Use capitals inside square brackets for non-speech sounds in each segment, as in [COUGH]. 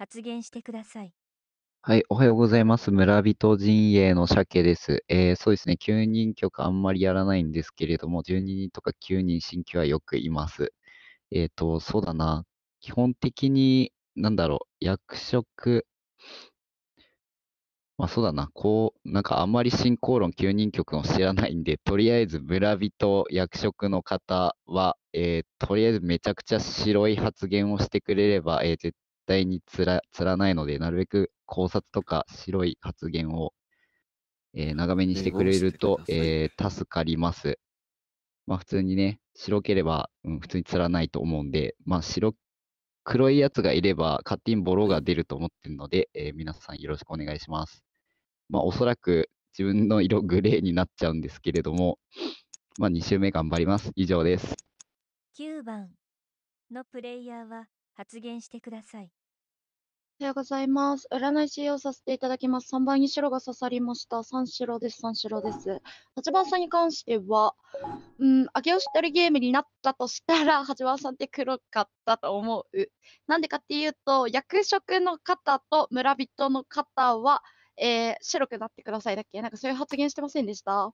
発言してください。はい、おはようございます。村人陣営の鮭です。えー、そうですね、9人局あんまりやらないんですけれども、12人とか9人新規はよくいます。えっ、と、そうだな。基本的に、なんだろう、役職、まあそうだな、こう、なんかあんまり進行論9人局も知らないんで、とりあえず村人、役職の方は、えー、とりあえずめちゃくちゃ白い発言をしてくれれば、えー、絶対につらつらないので、なるべく考察とか白い発言を、えー、長めにしてくれると、えー、助かります。まあ、普通にね、白ければ、うん、普通につらないと思うんで、まあ、白、黒いやつがいれば、勝手にボロが出ると思ってるので、えー、皆さんよろしくお願いします。まあ、おそらく自分の色グレーになっちゃうんですけれども、まあ、2周目頑張ります。以上です。9番のプレイヤーは発言してください。おはようございます。占い師をさせていただきます。3番に白が刺さりました。3白です。3白です。8番さんに関しては、うん、明けを知ってるゲームになったとしたら、8番さんって黒かったと思う。なんでかっていうと、役職の方と村人の方は、えー、白くなってくださいだっけなんかそういう発言してませんでした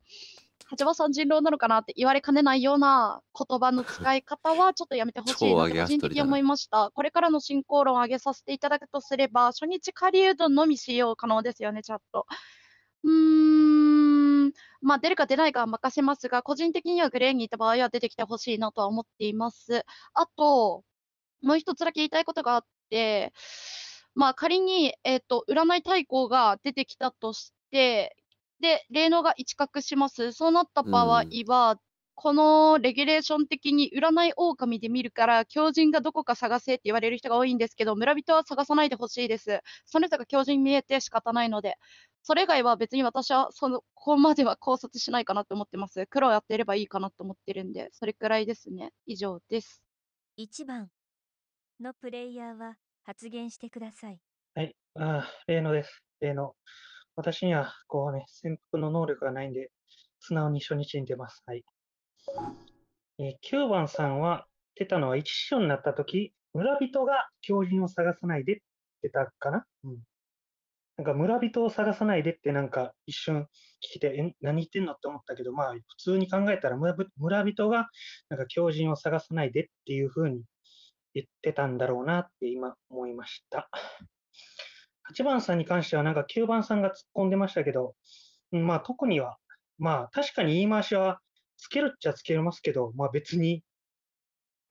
八幡さん人狼なのかなって言われかねないような言葉の使い方はちょっとやめてほしいなと個人的に思いました。これからの進行論を上げさせていただくとすれば、初日狩うどんのみ使用可能ですよね、チャット。うーん、まあ、出るか出ないかは任せますが、個人的にはグレーにいた場合は出てきてほしいなとは思っています。あと、もう一つだけ言いたいことがあって、まあ、仮に、えっ、ー、と、占い対抗が出てきたとして、で、霊能が一角します。そうなった場合は、うん、このレギュレーション的に占い狼で見るから、狂人がどこか探せって言われる人が多いんですけど、村人は探さないでほしいです。その人が狂人見えて仕方ないので。それ以外は別に私はそのここまでは考察しないかなと思ってます。黒をやってればいいかなと思ってるんで、それくらいですね。以上です。1番のプレイヤーは発言してください。はい、あ、例のです。例の。私には、こうね、潜伏の能力がないんで、素直に初日に出ます。はい。えー、9番さんは、出たのは一師匠になった時、村人が狂人を探さないでってたかなうん。なんか村人を探さないでってなんか一瞬聞いて、え、何言ってんのって思ったけど、まあ普通に考えたら村人がなんか狂人を探さないでっていうふうに言ってたんだろうなって今思いました。8番さんに関しては、なんか9番さんが突っ込んでましたけど、まあ特には、まあ確かに言い回しはつけるっちゃつけますけど、まあ別に、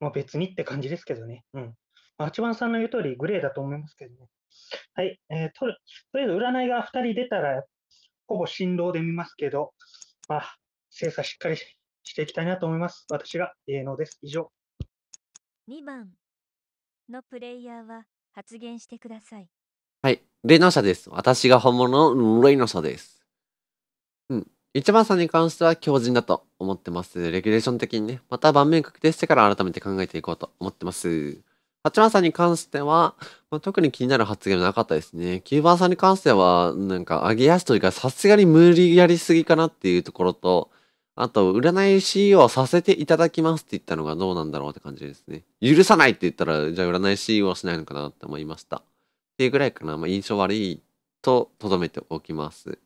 まあ別にって感じですけどね。うん。まあ、8番さんの言う通りグレーだと思いますけどね。はい。えー、と、とりあえず占いが2人出たら、ほぼ振動で見ますけど、まあ、精査しっかりしていきたいなと思います。私が芸能です。以上。2番のプレイヤーは発言してください。霊能者です。私が本物の霊の者です。うん。一番さんに関しては強靭だと思ってます。レギュレーション的にね。また盤面確定してから改めて考えていこうと思ってます。8番さんに関しては、まあ、特に気になる発言はなかったですね。9番さんに関しては、なんか、上げ足というか、さすがに無理やりすぎかなっていうところと、あと、占い師をさせていただきますって言ったのがどうなんだろうって感じですね。許さないって言ったら、じゃあ占い師をしないのかなって思いました。っていうぐらいかな、まあ、印象悪いと留めておきます。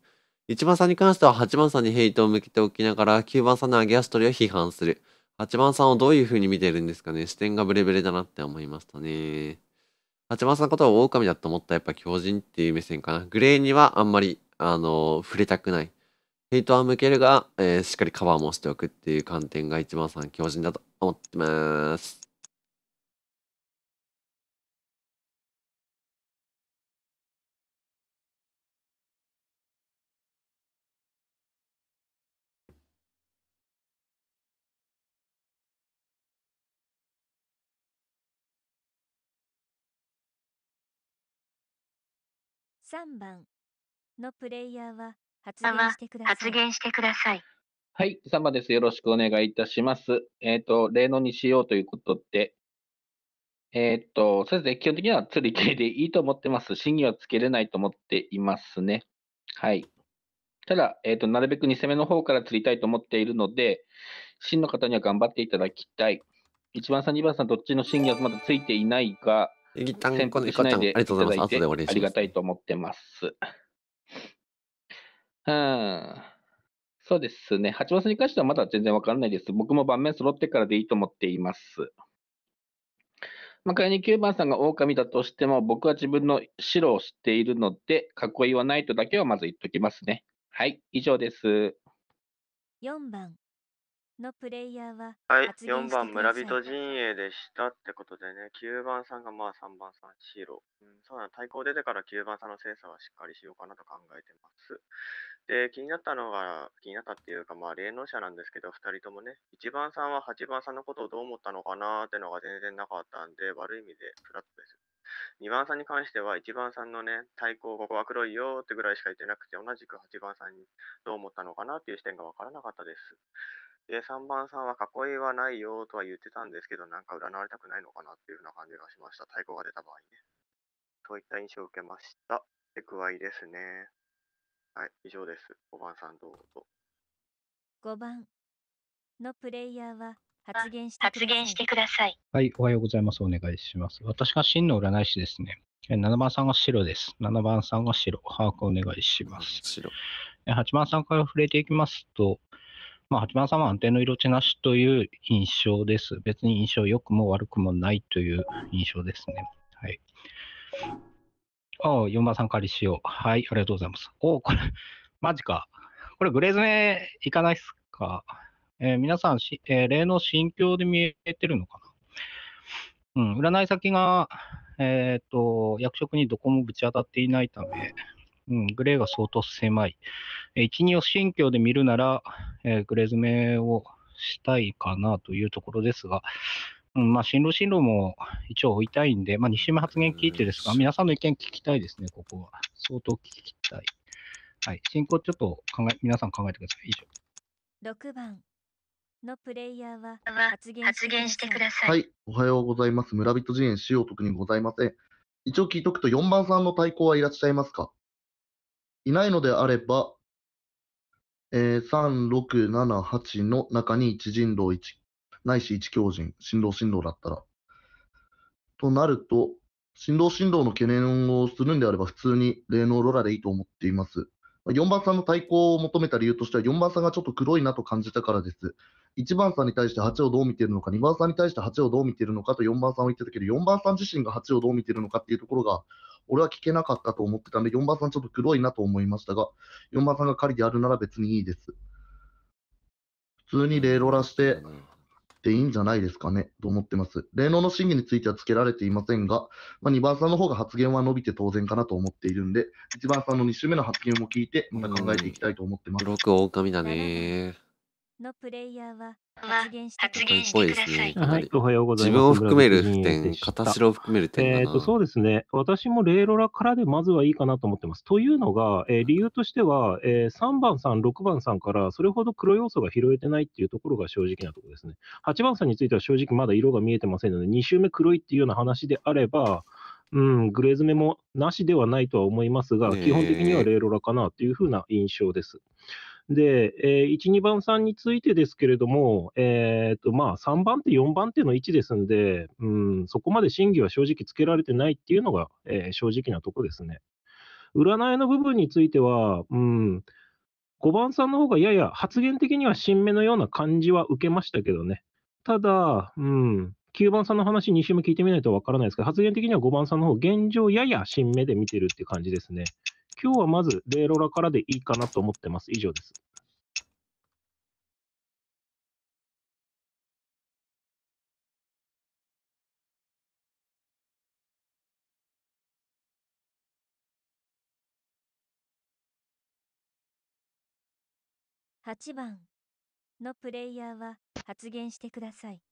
1番さんに関しては8番さんにヘイトを向けておきながら9番さんの揚げ足取りを批判する。8番さんをどういう風に見てるんですかね視点がブレブレだなって思いましたね。8番さんのことを狼だと思ったやっぱ狂人っていう目線かな。グレーにはあんまり、あの触れたくない。ヘイトは向けるが、えー、しっかりカバーもしておくっていう観点が1番さん狂人だと思ってます。3番のプレイヤーは発言してください。発言してください。はい、3番です。よろしくお願いいたします。えっ、ー、と、例のにしようということで、えっ、ー、と、そうですね、基本的には釣り系でいいと思ってます。審議はつけれないと思っていますね。はい。ただ、えっ、ー、と、なるべく2攻めの方から釣りたいと思っているので、真の方には頑張っていただきたい。1番さん、2番さん、どっちの審議はまだついていないが、一旦このいかちゃん、ありがとうございます。後でおしまありがたいと思ってます。うん。そうですね。八番さんに関してはまだ全然わからないです。僕も盤面揃ってからでいいと思っています。まあ、仮に9番さんが狼だとしても、僕は自分の白を知っているので、囲いはないとだけはまず言っときますね。はい、以上です。4番。のプレイヤーははい、発言4して番くだ村さい。人陣営でしたってことでね、9番さんがまあ3番さん、白、うん、そう対抗出てから9番さんの精査はしっかりしようかなと考えてます。で、気になったのが、気になったっていうか、まあ、霊能者なんですけど、2人ともね、1番さんは8番さんのことをどう思ったのかなーってのが全然なかったんで、悪い意味でフラットです。2番さんに関しては、1番さんのね、対抗、ここは黒いよーってぐらいしか言ってなくて、同じく8番さんにどう思ったのかなっていう視点がわからなかったです。で、3番さんは囲いはないよとは言ってたんですけど、なんか占われたくないのかなっていうような感じがしました。太鼓が出た場合ね。そういった印象を受けました。手加えですね。はい、以上です。5番さんどうぞ。5番のプレイヤーは発言して発言してください。はい、おはようございます。お願いします。私が真の占い師ですね。7番さんが白です。7番さんが白。把握お願いします。白8番さんから触れていきますと、まあ、八番さんは安定の色地なしという印象です。別に印象良くも悪くもないという印象ですね。はい。ああ、4番さん借りしよう。はい、ありがとうございます。おこれ、マジか。これ、グレーズ目いかないっすか。えー、皆さんし、えー、例の心境で見えてるのかな。うん、占い先が、えっ、ー、と、役職にどこもぶち当たっていないため、うん、グレーが相当狭い。えー、一二を新境で見るなら、えー、グレー詰めをしたいかなというところですが、うん、まあ、進路進路も一応追いたいんで、まあ、2週目発言聞いてですが、皆さんの意見聞きたいですね、ここは。相当聞きたい。はい、進行ちょっと考え、皆さん考えてください。以上。6番のプレイヤーは発言してください。はい、おはようございます。村人陣営、使用特にございません。一応聞いとくと、4番さんの対抗はいらっしゃいますかいないのであれば、えー、3678の中に1人狼1、ないし1狂人、振動振動だったら。となると、振動振動の懸念をするんであれば、普通に霊能ロラでいいと思っています。4番さんの対抗を求めた理由としては、4番さんがちょっと黒いなと感じたからです。1番さんに対して8をどう見ているのか、2番さんに対して8をどう見ているのかと4番さんを言ってたけど、4番さん自身が8をどう見ているのかっていうところが、俺は聞けなかったと思ってたんで、4番さんちょっと黒いなと思いましたが、4番さんが仮であるなら別にいいです。普通にレロラしてでいいんじゃないですかね、と思ってます。霊能の審議については付けられていませんが、まあ、2番さんの方が発言は伸びて当然かなと思っているんで、1番さんの2週目の発言も聞いて、また考えていきたいと思ってます。黒く狼だねのプレイヤーは発言してください。はい、おはようございます。自分を含める点、を含める点えとそうですね、私もレイロラからでまずはいいかなと思ってます。というのが、えー、理由としては、えー、3番さん、6番さんからそれほど黒要素が拾えてないっていうところが正直なところですね。8番さんについては正直まだ色が見えてませんので、2周目黒いっていうような話であれば、うん、グレー詰めもなしではないとは思いますが、基本的にはレイロラかなというふうな印象です。えーで、えー、1、2番さんについてですけれども、えーとまあ、3番手、4番手の位置ですんで、うん、そこまで審議は正直つけられてないっていうのが、えー、正直なとこですね。占いの部分については、うん、5番さんの方がやや発言的には新芽のような感じは受けましたけどね。ただ、うん、9番さんの話、2週目聞いてみないとわからないですけど、発言的には5番さんの方、現状やや新芽で見てるって感じですね。今日はまず、レイロラからでいいかなと思ってます。以上です。8番のプレイヤーは発言してください。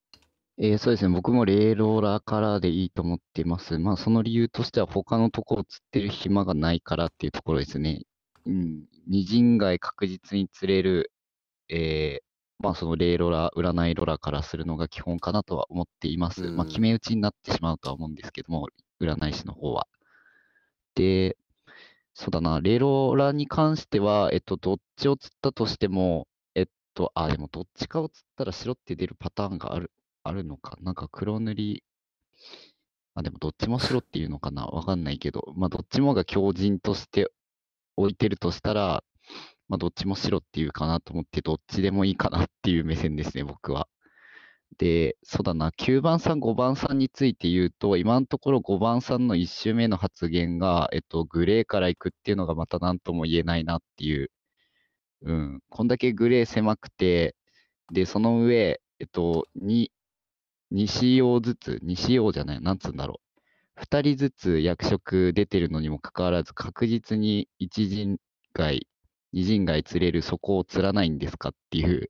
えー、そうですね、僕もレーローラーからでいいと思っています。まあ、その理由としては、他のところを釣ってる暇がないからっていうところですね。うん、二人街確実に釣れる、えー、まあ、そのレーロラ、占いローラーからするのが基本かなとは思っています。まあ、決め打ちになってしまうとは思うんですけども、占い師の方は。で、そうだな、レーロラに関しては、えっと、どっちを釣ったとしても、えっと、あ、でもどっちかを釣ったら白って出るパターンがあるあるのか、なんか黒塗り、あ、でもどっちも白っていうのかな、わかんないけど、まあどっちもが強人として置いてるとしたら、まあどっちも白っていうかなと思って、どっちでもいいかなっていう目線ですね、僕は。で、そうだな、9番さん、5番さんについて言うと、今のところ5番さんの1周目の発言が、えっと、グレーから行くっていうのがまた何とも言えないなっていう、うん、こんだけグレー狭くて、で、その上、えっと、2、西王ずつ、西王じゃない、なんつうんだろう。2人ずつ役職出てるのにもかかわらず、確実に一陣街、二陣街釣れるそこを釣らないんですかっていう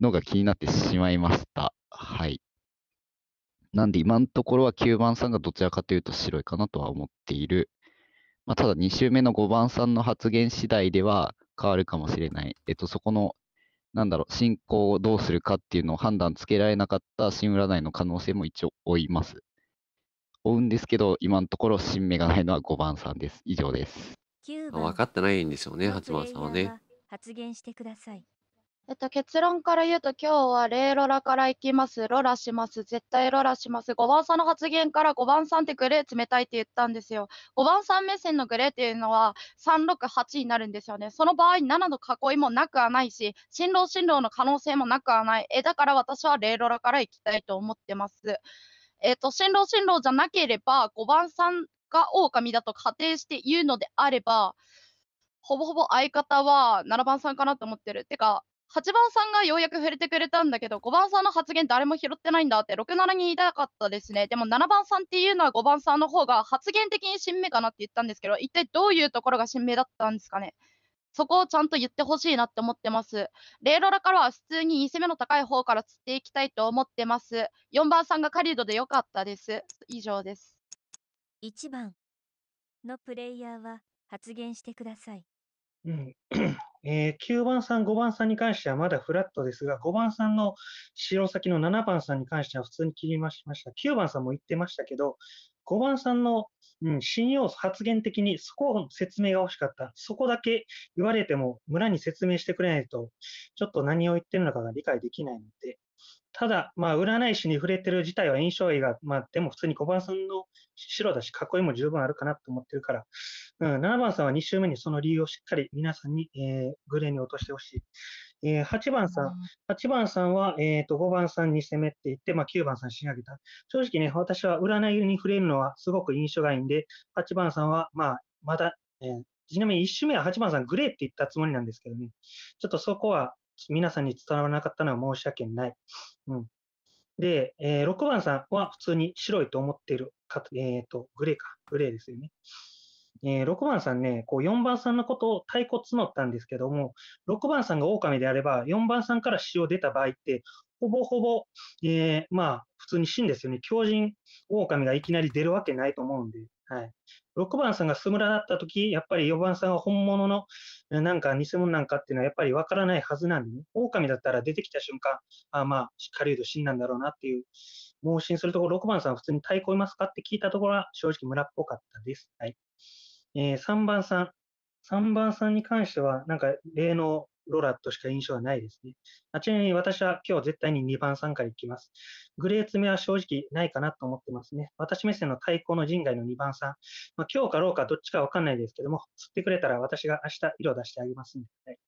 のが気になってしまいました。はい。なんで今のところは9番さんがどちらかというと白いかなとは思っている。まあ、ただ2周目の5番さんの発言次第では変わるかもしれない。えっと、そこのなんだろう、進行をどうするかっていうのを判断つけられなかった新占いの可能性も一応追います。追うんですけど、今のところ新目がないのは5番さんです。以上です。分かってないんですよね、8番さんはね。発言してください。えっと、結論から言うと、今日はレイロラから行きます、ロラします、絶対ロラします、5番さんの発言から5番さんってグレー冷たいって言ったんですよ。5番さん目線のグレーっていうのは368になるんですよね。その場合、7の囲いもなくはないし、新郎新郎の可能性もなくはない。え、だから私はレイロラから行きたいと思ってます。えっと、新郎新郎じゃなければ、5番さんが狼だと仮定して言うのであれば、ほぼほぼ相方は7番さんかなと思ってる。てか、8番さんがようやく触れてくれたんだけど、5番さんの発言誰も拾ってないんだって、6、7に言いたかったですね。でも7番さんっていうのは5番さんの方が発言的に新名かなって言ったんですけど、一体どういうところが新名だったんですかね。そこをちゃんと言ってほしいなって思ってます。レイロラからは普通に2戦目の高い方から釣っていきたいと思ってます。4番さんがカリドでよかったです。以上です。1番のプレイヤーは発言してください。うんえー、9番さん、5番さんに関してはまだフラットですが、5番さんの白先の7番さんに関しては普通に切りました。9番さんも言ってましたけど、5番さんの、うん、信用発言的にそこを説明が欲しかった。そこだけ言われても村に説明してくれないと、ちょっと何を言ってるのかが理解できないので、ただ、まあ、占い師に触れてる自体は印象が、画、まあ、でも普通に5番さんの白だし、囲いも十分あるかなと思ってるから、うん、7番さんは2周目にその理由をしっかり皆さんに、えー、グレーに落としてほしい。えー、8番さん、うん、8番さんは、えー、と5番さんに攻めていって、まあ、9番さん仕上げた。正直ね、私は占いに触れるのはすごく印象がいいんで、8番さんは、まあ、まだ、えーちなみに1周目は8番さんグレーって言ったつもりなんですけどね。ちょっとそこは皆さんに伝わらなかったのは申し訳ない。うん、で、えー、6番さんは普通に白いと思っているか、えっ、ー、と、グレーか、グレーですよね。えー、6番さんね、こう4番さんのことを太鼓募ったんですけども、6番さんが狼であれば、4番さんから塩を出た場合って、ほぼほぼ、えー、まあ、普通に死んですよね。狂人、狼がいきなり出るわけないと思うんで、はい。6番さんがスムラだった時、やっぱり4番さんが本物のなんか偽物なんかっていうのはやっぱりわからないはずなんでね。狼だったら出てきた瞬間、あまあ、狩人んだんだろうなっていう、盲信するところ、6番さんは普通に太鼓いますかって聞いたところは正直村っぽかったです。はい。えー、3番さん。3番さんに関しては、なんか例のロラとしか印象はないですね。ちなみに私は今日絶対に2番、3回行きます。グレー詰めは正直ないかなと思ってますね。私目線の対抗の人外の2番、3。まあ、今日かろうかどっちかわかんないですけども、釣ってくれたら私が明日色出してあげますんで。はい、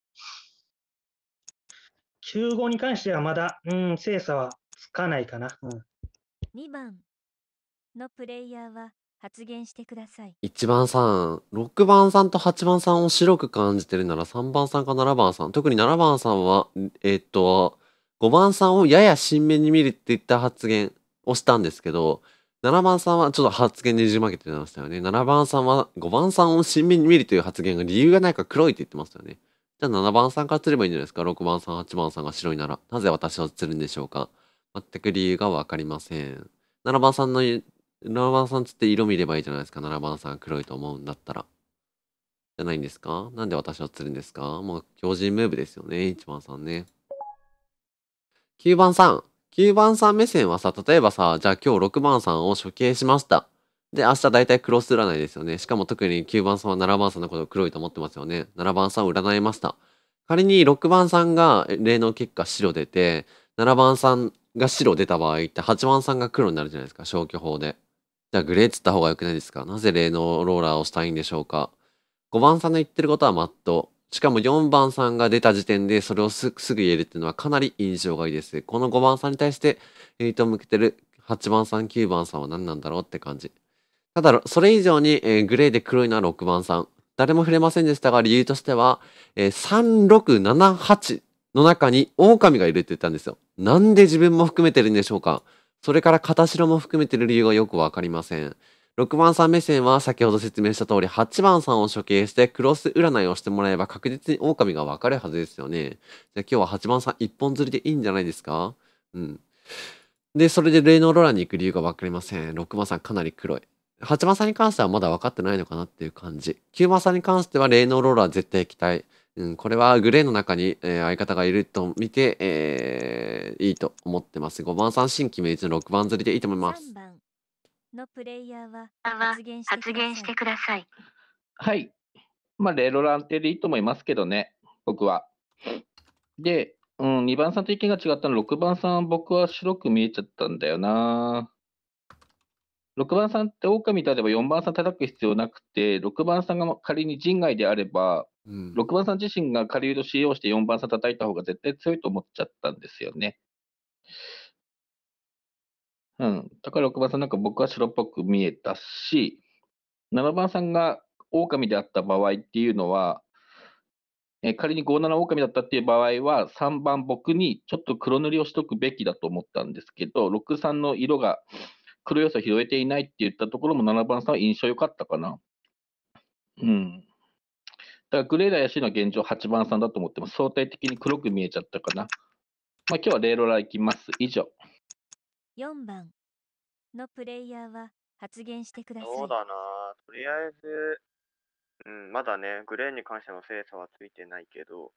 9号に関してはまだ、うん、精査はつかないかな。うん、2番のプレイヤーは発言してください1番さん6番さんと8番さんを白く感じてるなら3番さんか7番さん特に7番さんはえー、っと5番さんをやや新面に見るって言った発言をしたんですけど7番さんはちょっと発言でじまけてましたよね。7番さんは5番さんを新面に見るという発言が理由がないか黒いって言ってましたよね。じゃあ7番さんから釣ればいいんじゃないですか。6番さん、8番さんが白いなら。なぜ私は釣るんでしょうか。全く理由がわかりません。7番さんの言7番さんつって色見ればいいじゃないですか。7番さん黒いと思うんだったら。じゃないんですかなんで私は釣るんですかもう強靭ムーブですよね。1番さんね。9番さん。9番さん目線はさ、例えばさ、じゃあ今日6番さんを処刑しました。で、明日だいたいクロス占いですよね。しかも特に9番さんは7番さんのことを黒いと思ってますよね。7番さんを占いました。仮に6番さんが例の結果白出て、7番さんが白出た場合って8番さんが黒になるじゃないですか、消去法で。じゃあグレーっつった方が良くないですかなぜ霊能ローラーをしたいんでしょうか ?5 番さんの言ってることはマット。しかも4番さんが出た時点でそれをすぐ言えるっていうのはかなり印象がいいです。この5番さんに対してヘイトを向けてる8番さん、9番さんは何なんだろうって感じ。ただ、それ以上に、えー、グレーで黒いのは6番さん。誰も触れませんでしたが、理由としては、えー、3678の中に狼がいるって言ったんですよ。なんで自分も含めてるんでしょうかそれから片白も含めている理由がよくわかりません。6番さん目線は先ほど説明した通り8番さんを処刑してクロス占いをしてもらえば確実に狼がわかるはずですよね。じゃあ今日は8番さん一本釣りでいいんじゃないですかうん。で、それで霊能ローラーに行く理由がわかりません。6番さんかなり黒い。8番さんに関してはまだ分かってないのかなっていう感じ。9番さんに関しては霊能ローラは絶対液体。うん、これはグレーの中に、えー、相方がいると見て、えー、いいと思ってます。5番三振決め打ちの6番釣りでいいと思います。のプレイヤーは発言してください。はい。まあ、レロランテでいいと思いますけどね、僕は。で、うん、2番さんと意見が違ったの、6番さん、僕は白く見えちゃったんだよな。6番さんって狼であれば4番さん叩く必要なくて、6番さんが仮に陣外であれば、うん、6番さん自身が狩人 c 用して4番さん叩いた方が絶対強いと思っちゃったんですよね。うん。だから6番さんなんか僕は白っぽく見えたし、7番さんが狼であった場合っていうのは、え仮に57狼だったっていう場合は、3番僕にちょっと黒塗りをしとくべきだと思ったんですけど、6三の色が黒要素拾えていないって言ったところも7番さんは印象良かったかな。うん。だからグレーダーやしの現状8番さんだと思っても相対的に黒く見えちゃったかな。まあ、今日はレイロラいきます。以上。4番のプレイヤーは発言してください。そうだな。とりあえず、うん、まだね、グレーに関しての精査はついてないけど、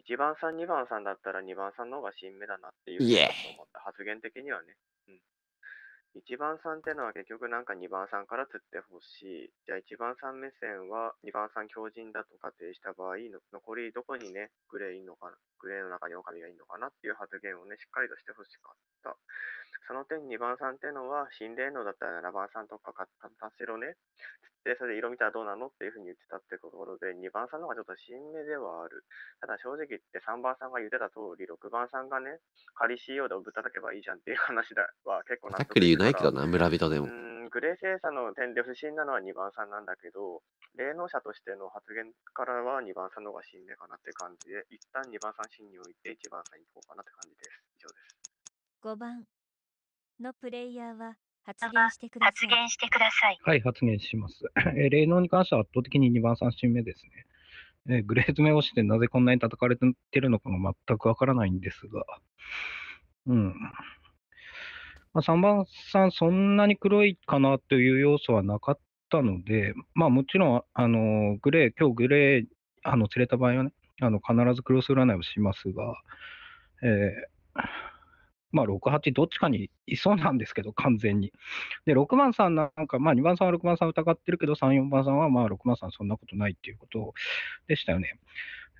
1番さん、2番さんだったら2番さんの方が新目だなっていう発言的にはね。1番さんってのは結局なんか2番さんから釣ってほしい。じゃあ1番さん目線は2番さん強靭だと仮定した場合、残りどこにね、グレーいんのかなグレーの中に狼がいるのかなっていう発言をね、しっかりとしてほしかった。その点、2番さんっていうのは、新霊能だったら7番さんとか買ったせろね。つって、それで色見たらどうなのっていうふうに言ってたってところで、2番さんの方がちょっと新芽ではある。ただ正直言って3番さんが言ってた通り、6番さんがね、仮 CO でぶたたけばいいじゃんっていう話だは結構なっくり言うないけどな、村人でも。グレー精査の点で不審なのは2番さんなんだけど、霊能者としての発言からは2番さんの方が死んでかなって感じで、一旦2番さんシーンにおいて一番最後にこうかなって感じです。以上です。5番のプレイヤーは発言してください。発言してください。はい、発言します。えー、霊能に関しては圧倒的に2番三振目ですね。えー、グレーズめをしてなぜこんなに叩かれてるのかが全くわからないんですが、うん。まあ、3番さん、そんなに黒いかなという要素はなかったので、まあもちろん、あのグレー、今日グレー、あの釣れた場合はね、あの必ずクロス占いをしますが、えー、まあ、6、8、どっちかにいそうなんですけど、完全に。で、6番さんなんか、まあ、2番さんは6番さん疑ってるけど、3、4番さんは、まあ、6番さんそんなことないっていうことでしたよね。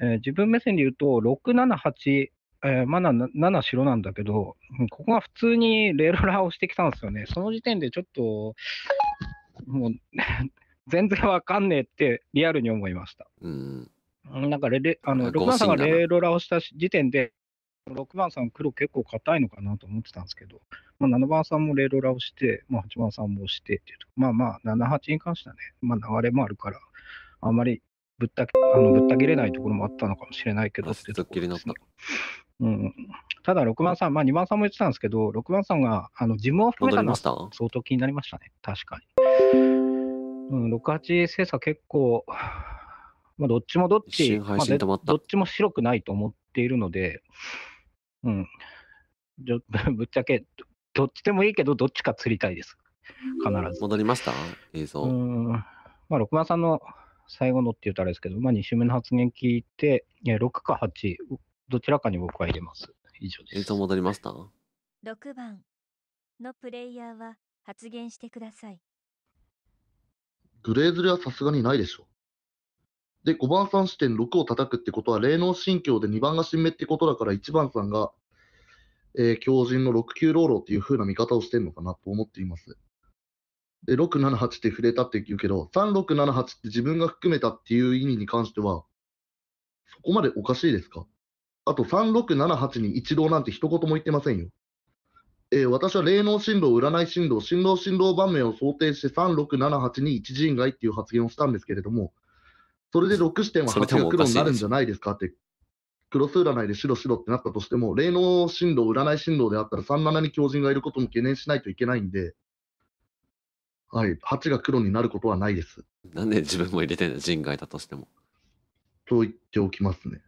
えー、自分目線で言うと、6、7、8、えー、まだ、7白なんだけど、ここが普通にレールラーをしてきたんですよね。その時点でちょっと、もう [LAUGHS] 全然わかんねえってリアルに思いました。うんなんかあの6番さんがレーロラをした時点で、6番さん、黒結構硬いのかなと思ってたんですけど、まあ、7番さんもレーロラをして、まあ、8番さんもしてっていうと、まあまあ、7、8に関してはね、まあ、流れもあるから、あんまりぶったけあのぶった切れないところもあったのかもしれないけど、ってところですね、うん、ただ、6番さん、まあ、2番さんも言ってたんですけど、6番さんがあの自分を含めたのは相当気になりましたね、確かに。うん、6、8精査結構まあ、どっちもどっち、まあ、どっちも白くないと思っているので、うん、[LAUGHS] ぶっちゃけどっちでもいいけど、どっちか釣りたいです。必ず。戻りました映像。まあ、六番さんの最後のって言うとあれですけど、まあ、2周目の発言聞いて、い6か8、どちらかに僕は入れます。以上です。映像戻りました6番のプレイヤーは発言してください。グレーズルはさすがにないでしょで、5番さん視点6を叩くってことは、霊能心境で2番が新芽ってことだから、1番さんが、えー、強靭の6級老老っていう風な見方をしてるのかなと思っています。で、678って触れたって言うけど、3678って自分が含めたっていう意味に関しては、そこまでおかしいですかあと、3678に一郎なんて一言も言ってませんよ。えー、私は霊能振動、占い振動、振動振動盤面を想定して3678に一人外っていう発言をしたんですけれども、それで6視点は8が黒になるんじゃないですかって、クロス占いで白白ってなったとしても、霊能振動、占い振動であったら37に強靭がいることも懸念しないといけないんで、はい、8が黒になることはないです。なんで自分も入れてんだ、人外だとしても。と言っておきますね。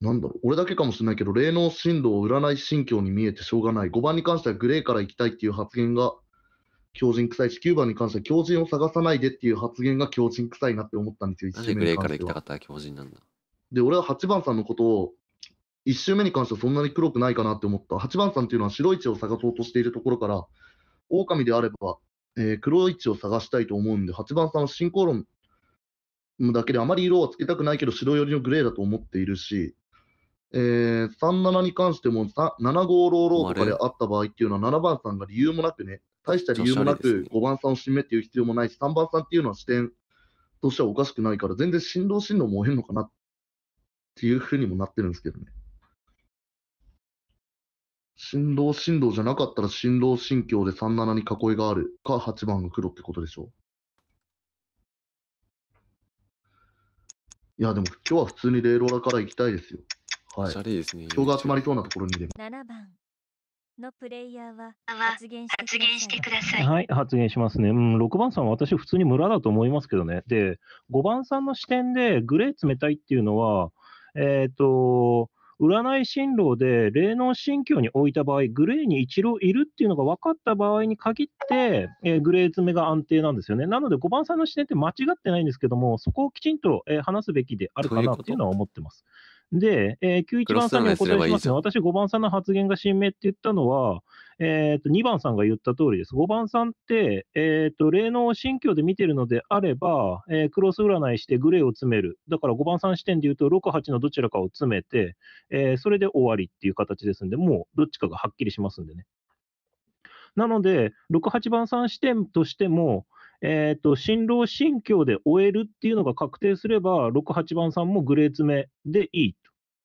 なんだろう、俺だけかもしれないけど、霊能振動、占い心境に見えてしょうがない。5番に関してはグレーから行きたいっていう発言が強靭臭いし、9番に関しては強靭を探さないでっていう発言が強靭臭いなって思ったんですよ、1なぜ周グ目レーに関からし行てきたかは。ったら強靭なんだ。で、俺は8番さんのことを、1周目に関してはそんなに黒くないかなって思った。8番さんっていうのは白い血を探そうとしているところから、狼であれば、えー黒い血を探したいと思うんで、8番さんは進行論だけであまり色はつけたくないけど、白寄りのグレーだと思っているし、えー37に関しても、7 5、ローローとかであった場合っていうのは、7番さんが理由もなくね、大した理由もなく、5番さんを締めっていう必要もないし、3番さんっていうのは視点としてはおかしくないから、全然振動振動もえんのかなっていうふうにもなってるんですけどね。振動振動じゃなかったら振動心境で37に囲いがあるか8番が黒ってことでしょう。いや、でも今日は普通にレーローラから行きたいですよ。はい。今日が集まりそうなところにでも。7番のプレイヤーは発言してください。はい、発言しますね。うん、6番さんは私普通に村だと思いますけどね。で、5番さんの視点でグレー冷たいっていうのは、えっ、ー、と、占い進路で霊能神境に置いた場合、グレーに一郎いるっていうのが分かった場合に限って、えー、グレー詰めが安定なんですよね。なので5番さんの視点って間違ってないんですけども、そこをきちんと、えー、話すべきであるかなっていうのは思ってます。ううで、えー、9 1番さんにお答えしますが、私5番さんの発言が新名って言ったのは、えー、と2番さんが言った通りです。5番さんって、えー、と霊能心教で見てるのであれば、えー、クロス占いしてグレーを詰める。だから5番さん視点で言うと、6、8のどちらかを詰めて、えー、それで終わりっていう形ですんで、もうどっちかがはっきりしますんでね。なので、6、8番さん視点としても、えっ、ー、と、新郎新居で終えるっていうのが確定すれば、6、8番さんもグレー詰めでいい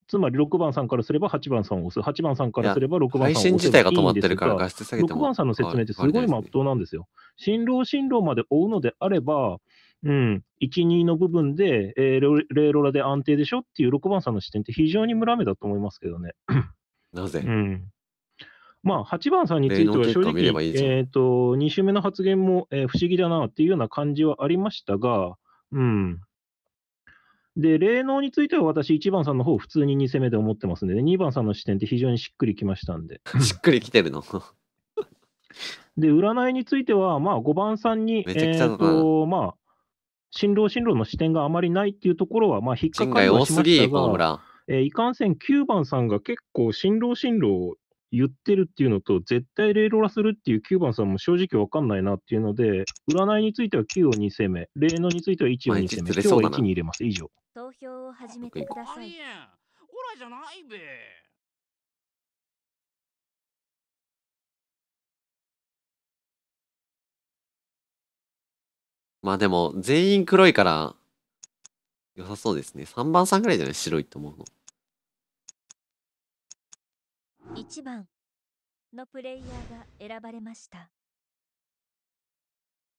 つまり6番さんからすれば8番さんを押す、8番さんからすれば6番さんを押す。自体が止まってるから6番さんの説明ってすごい真っ当なんですよ。新郎新郎まで追うのであれば、うん、1、2の部分で、えー、レーロラで安定でしょっていう6番さんの視点って非常にムラ目だと思いますけどね。[CLEARS THROAT] なぜ、うん、まあ、8番さんについては正直、いいえーと、と2週目の発言も、えー、不思議だなっていうような感じはありましたが、うん、で、霊能については私、1番さんの方、普通に2攻めで思ってますんで、ね、2番さんの視点って非常にしっくりきましたんで。[LAUGHS] しっくりきてるの [LAUGHS] で、占いについては、まあ、5番さんに、えー、とまあ、新郎新郎の視点があまりないっていうところは、まあ、引っかかりはしましたが、えー、いかんせん9番さんが結構、新郎新郎を言ってるっていうのと、絶対霊ロラするっていう9番さんも正直わかんないなっていうので、占いについては9を2攻め、霊能については1を2攻め、今日は1に入れます。以上。投票を始めてください。オラじゃないべ。まあでも、全員黒いから、良さそうですね。3番さんぐらいじゃない白いと思うの。1番のプレイヤーが選ばれました。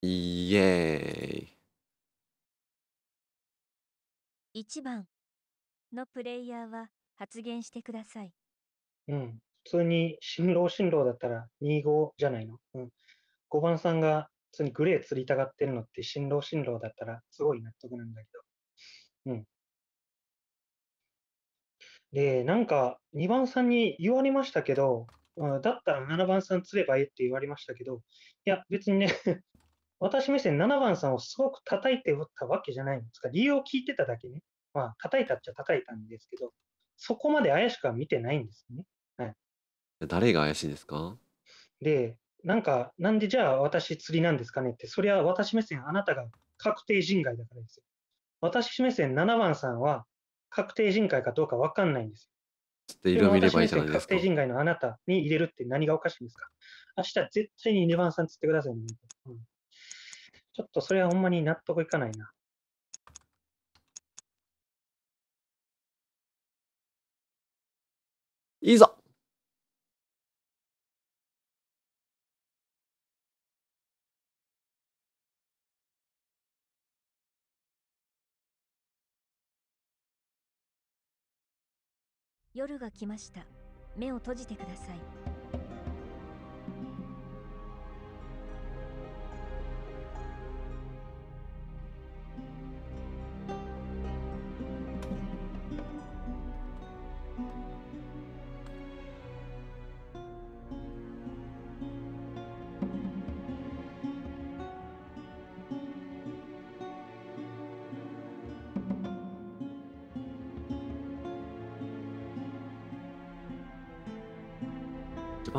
イエーイ。1番のプレイヤーは発言してください。うん。普通に新郎新郎だったら25じゃないの。うん。5番さんが普通にグレー釣りたがってるのって新郎新郎だったらすごい納得なんだけど。うん。で、なんか2番さんに言われましたけど、だったら7番さん釣ればいいって言われましたけど、いや、別にね私目線7番さんをすごく叩いて打ったわけじゃないんですか。理由を聞いてただけね。まあ、叩いたっちゃ叩いたんですけど、そこまで怪しくは見てないんですね。はい。誰が怪しいですかで、なんか、なんでじゃあ私釣りなんですかねって、そりゃ私目線あなたが確定人外だからですよ。私目線7番さんは確定人外かどうかわかんないんですよ。色見ればいいじゃないですか。確定人外のあなたに入れるって何がおかしいんですか明日絶対に2番さん釣ってくださいね。うん、ちょっとそれはほんまに納得いかないな。いいぞ夜が来ました目を閉じてください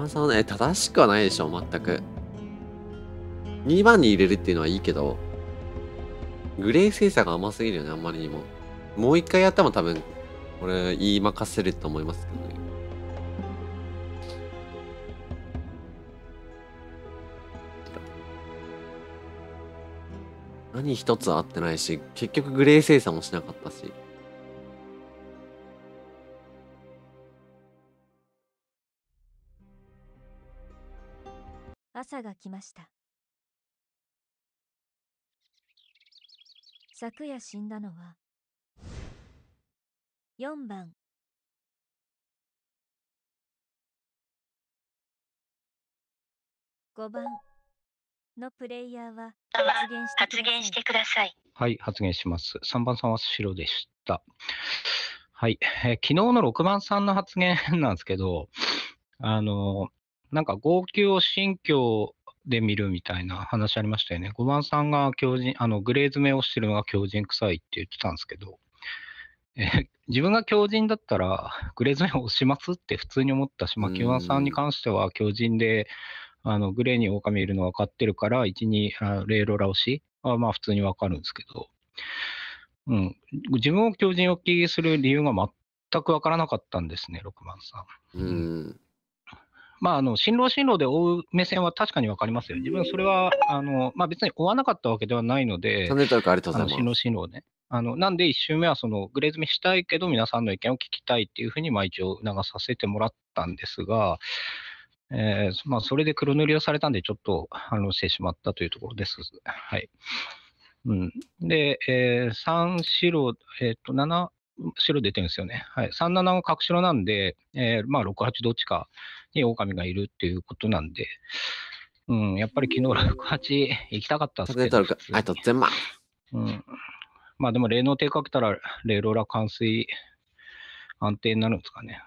さんね、正しくはないでしょ、全く。2番に入れるっていうのはいいけど、グレー精査が甘すぎるよね、あんまりにも。もう一回やっても多分、これ言い任せると思いますけどね。何一つ合ってないし、結局グレー精査もしなかったし。朝が来ました昨夜死んだのは4番5番のプレイヤーは発言してください。はい、発言します。3番さんは白でした。はい、えー、昨日の6番さんの発言なんですけど、あの、なんか号泣を新教で見るみたいな話ありましたよね。5番さんが狂人、あの、グレー詰めをしてるのが狂人臭いって言ってたんですけど、え自分が狂人だったら、グレー詰めを押しますって普通に思ったし、まあ、さんに関しては狂人で、あの、グレーに狼いるの分かってるから、1、2、レイロラ押しはまあ普通に分かるんですけど、うん、自分を狂人を気きする理由が全く分からなかったんですね、6番さん。うんまあ、あの、新郎新郎で追う目線は確かにわかりますよ。自分それは、あの、まあ別に追わなかったわけではないので、新郎新郎ね。あの、なんで一周目はその、グレーズ見したいけど、皆さんの意見を聞きたいっていうふうに、まあ一応流させてもらったんですが、えー、まあそれで黒塗りをされたんで、ちょっと反論してしまったというところです。はい。うん、で、えー、四郎、えっ、ー、と、七、白出てるんですよね。はい、3七が角白なんで、えー、まあ6八どっちかに狼がいるっていうことなんで、うん、やっぱり昨日6八行きたかったっですね。ど。あと全万。ん。まあでも、霊能手かけたら、霊ローラ冠水安定になるんですかね。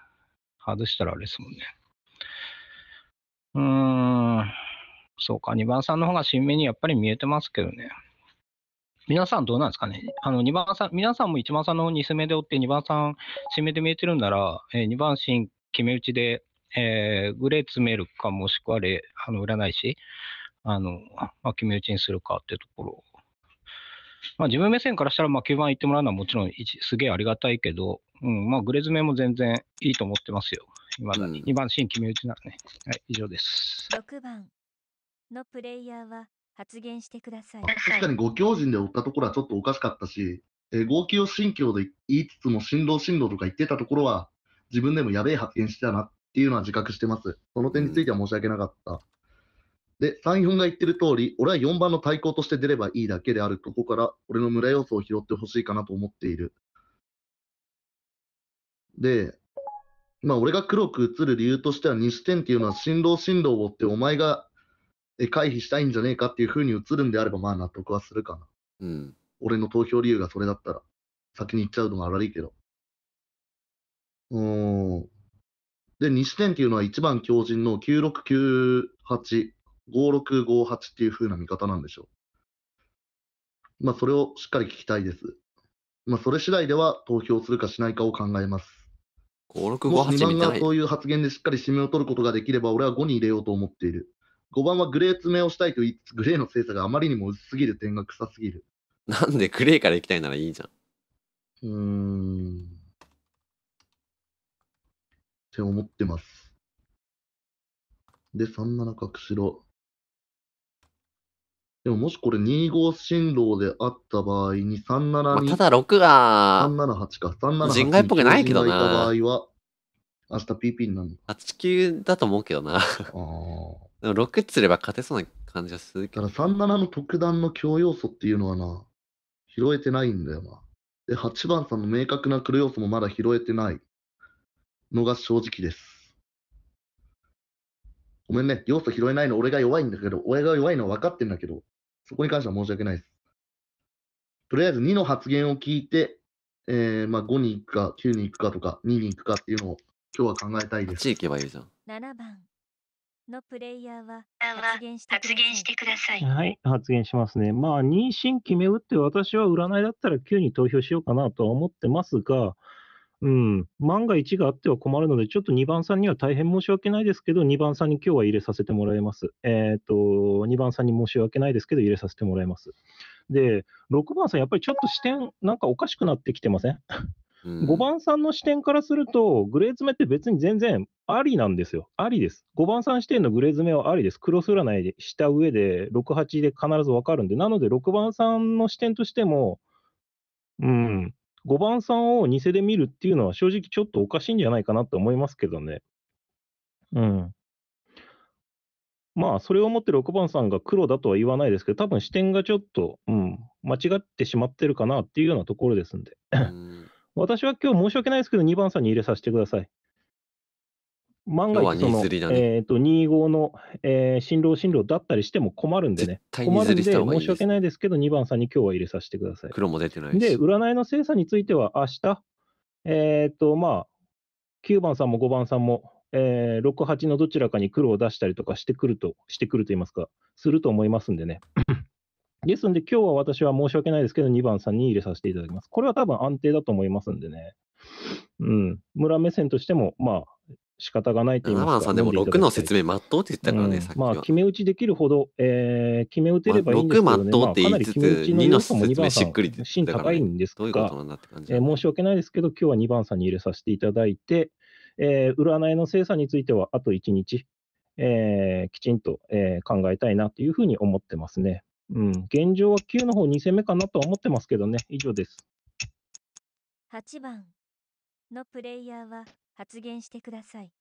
外したらあれですもんね。うーん、そうか、2番さんの方が新芽にやっぱり見えてますけどね。皆さんどうなんですかねあの、2番さん、皆さんも1番さんの2攻めで追って2番さん締めで見えてるんなら、えー、2番芯決め打ちで、えー、グレー詰めるか、もしくはレあの占い師、あの、まあ、決め打ちにするかってところ。まあ、自分目線からしたら、まあ、9番行ってもらうのはもちろんすげえありがたいけど、うん、まあ、グレ詰めも全然いいと思ってますよ。今だに。2番芯決め打ちならね。はい、以上です。6番のプレイヤーは発言してください。確かにご強人で追ったところはちょっとおかしかったし、えー、号泣を信教で言いつつも、振動振動とか言ってたところは、自分でもやべえ発言してたなっていうのは自覚してます。その点については申し訳なかった。で、3、4が言ってる通り、俺は4番の対抗として出ればいいだけであるとこから、俺の村要素を拾ってほしいかなと思っている。で、まあ、俺が黒く映る理由としては、西天っていうのは、振動振動を追って、お前が回避したいんじゃねえかっていうふうに映るんであれば、まあ納得はするかな。うん。俺の投票理由がそれだったら、先に言っちゃうのが悪いけど。うん。で、西点っていうのは1番強靭の9698、5658っていう風な見方なんでしょう。まあ、それをしっかり聞きたいです。まあ、それ次第では投票するかしないかを考えます。5658みたいな。2番がそういう発言でしっかり締めを取ることができれば、俺は5に入れようと思っている。5番はグレー詰めをしたいと言いつつ、グレーの精査があまりにも薄すぎる点が臭すぎる。なんでグレーから行きたいならいいじゃん。うーん。って思ってます。で、3七角白。でももしこれ2五進路であった場合に3七に、まあ、ただ6が三七八か三七人外っぽくないけどな。場合は明日 PP になる8級だと思うけどな。ああ。でも6つれば勝てそうな感じはするけだかど。ら37の特段の強要素っていうのはな、拾えてないんだよな。で、8番さんの明確な黒要素もまだ拾えてないのが正直です。ごめんね、要素拾えないの俺が弱いんだけど、俺が弱いのは分かってんだけど、そこに関しては申し訳ないです。とりあえず2の発言を聞いて、えーまあ、5に行くか、9に行くかとか、2に行くかっていうのを今日は考えたいです。8行けばいいじゃん。7番のプレイヤーは発言してください。はい、発言しますね。まあ、妊娠決め打って私は占いだったら急に投票しようかなとは思ってますが、うん、万が一があっては困るので、ちょっと2番さんには大変申し訳ないですけど、2番さんに今日は入れさせてもらいます。えっ、ー、と、2番さんに申し訳ないですけど、入れさせてもらいます。で、6番さん、やっぱりちょっと視点、なんかおかしくなってきてませんうん、5番さんの視点からすると、グレー詰めって別に全然ありなんですよ。ありです。5番3視点のグレー詰めはありです。クロス占いした上で、6、8で必ず分かるんで、なので6番3の視点としても、うん、5番3を偽で見るっていうのは正直ちょっとおかしいんじゃないかなと思いますけどね。うん。まあ、それをもって6番さんが黒だとは言わないですけど、多分視点がちょっと、うん、間違ってしまってるかなっていうようなところですんで。ん [LAUGHS] 私は今日申し訳ないですけど、2番さんに入れさせてください。万が一その、えー、と、25の、えー、新郎新郎だったりしても困るんでね。困るんで、申し訳ないですけど、2番さんに今日は入れさせてください。黒も出てないで、占いの精査については、明日、えっ、ー、と、まあ、9番さんも5番さんも、えー、6、8のどちらかに黒を出したりとかしてくると、してくると言いますか、すると思いますんでね。[LAUGHS] ですんで、今日は私は申し訳ないですけど、2番さんに入れさせていただきます。これは多分安定だと思いますんでね。うん。村目線としても、まあ、仕方がないと言いますか。さんでも6の説明、まっとうって言ったからね、うん、さっきまあ、決め打ちできるほど、えー、決め打てればいいんですけど、ね、まあ、6まっとうって言いつつ、2の説明しっくりって言芯高いんですじ、えー、申し訳ないですけど、今日は2番さんに入れさせていただいて、えー、占いの精査については、あと1日、えー、きちんと、えー、考えたいなというふうに思ってますね。うん、現状は9の方2戦目かなとは思ってますけどね、以上です。8番のプレイヤーは発言してください。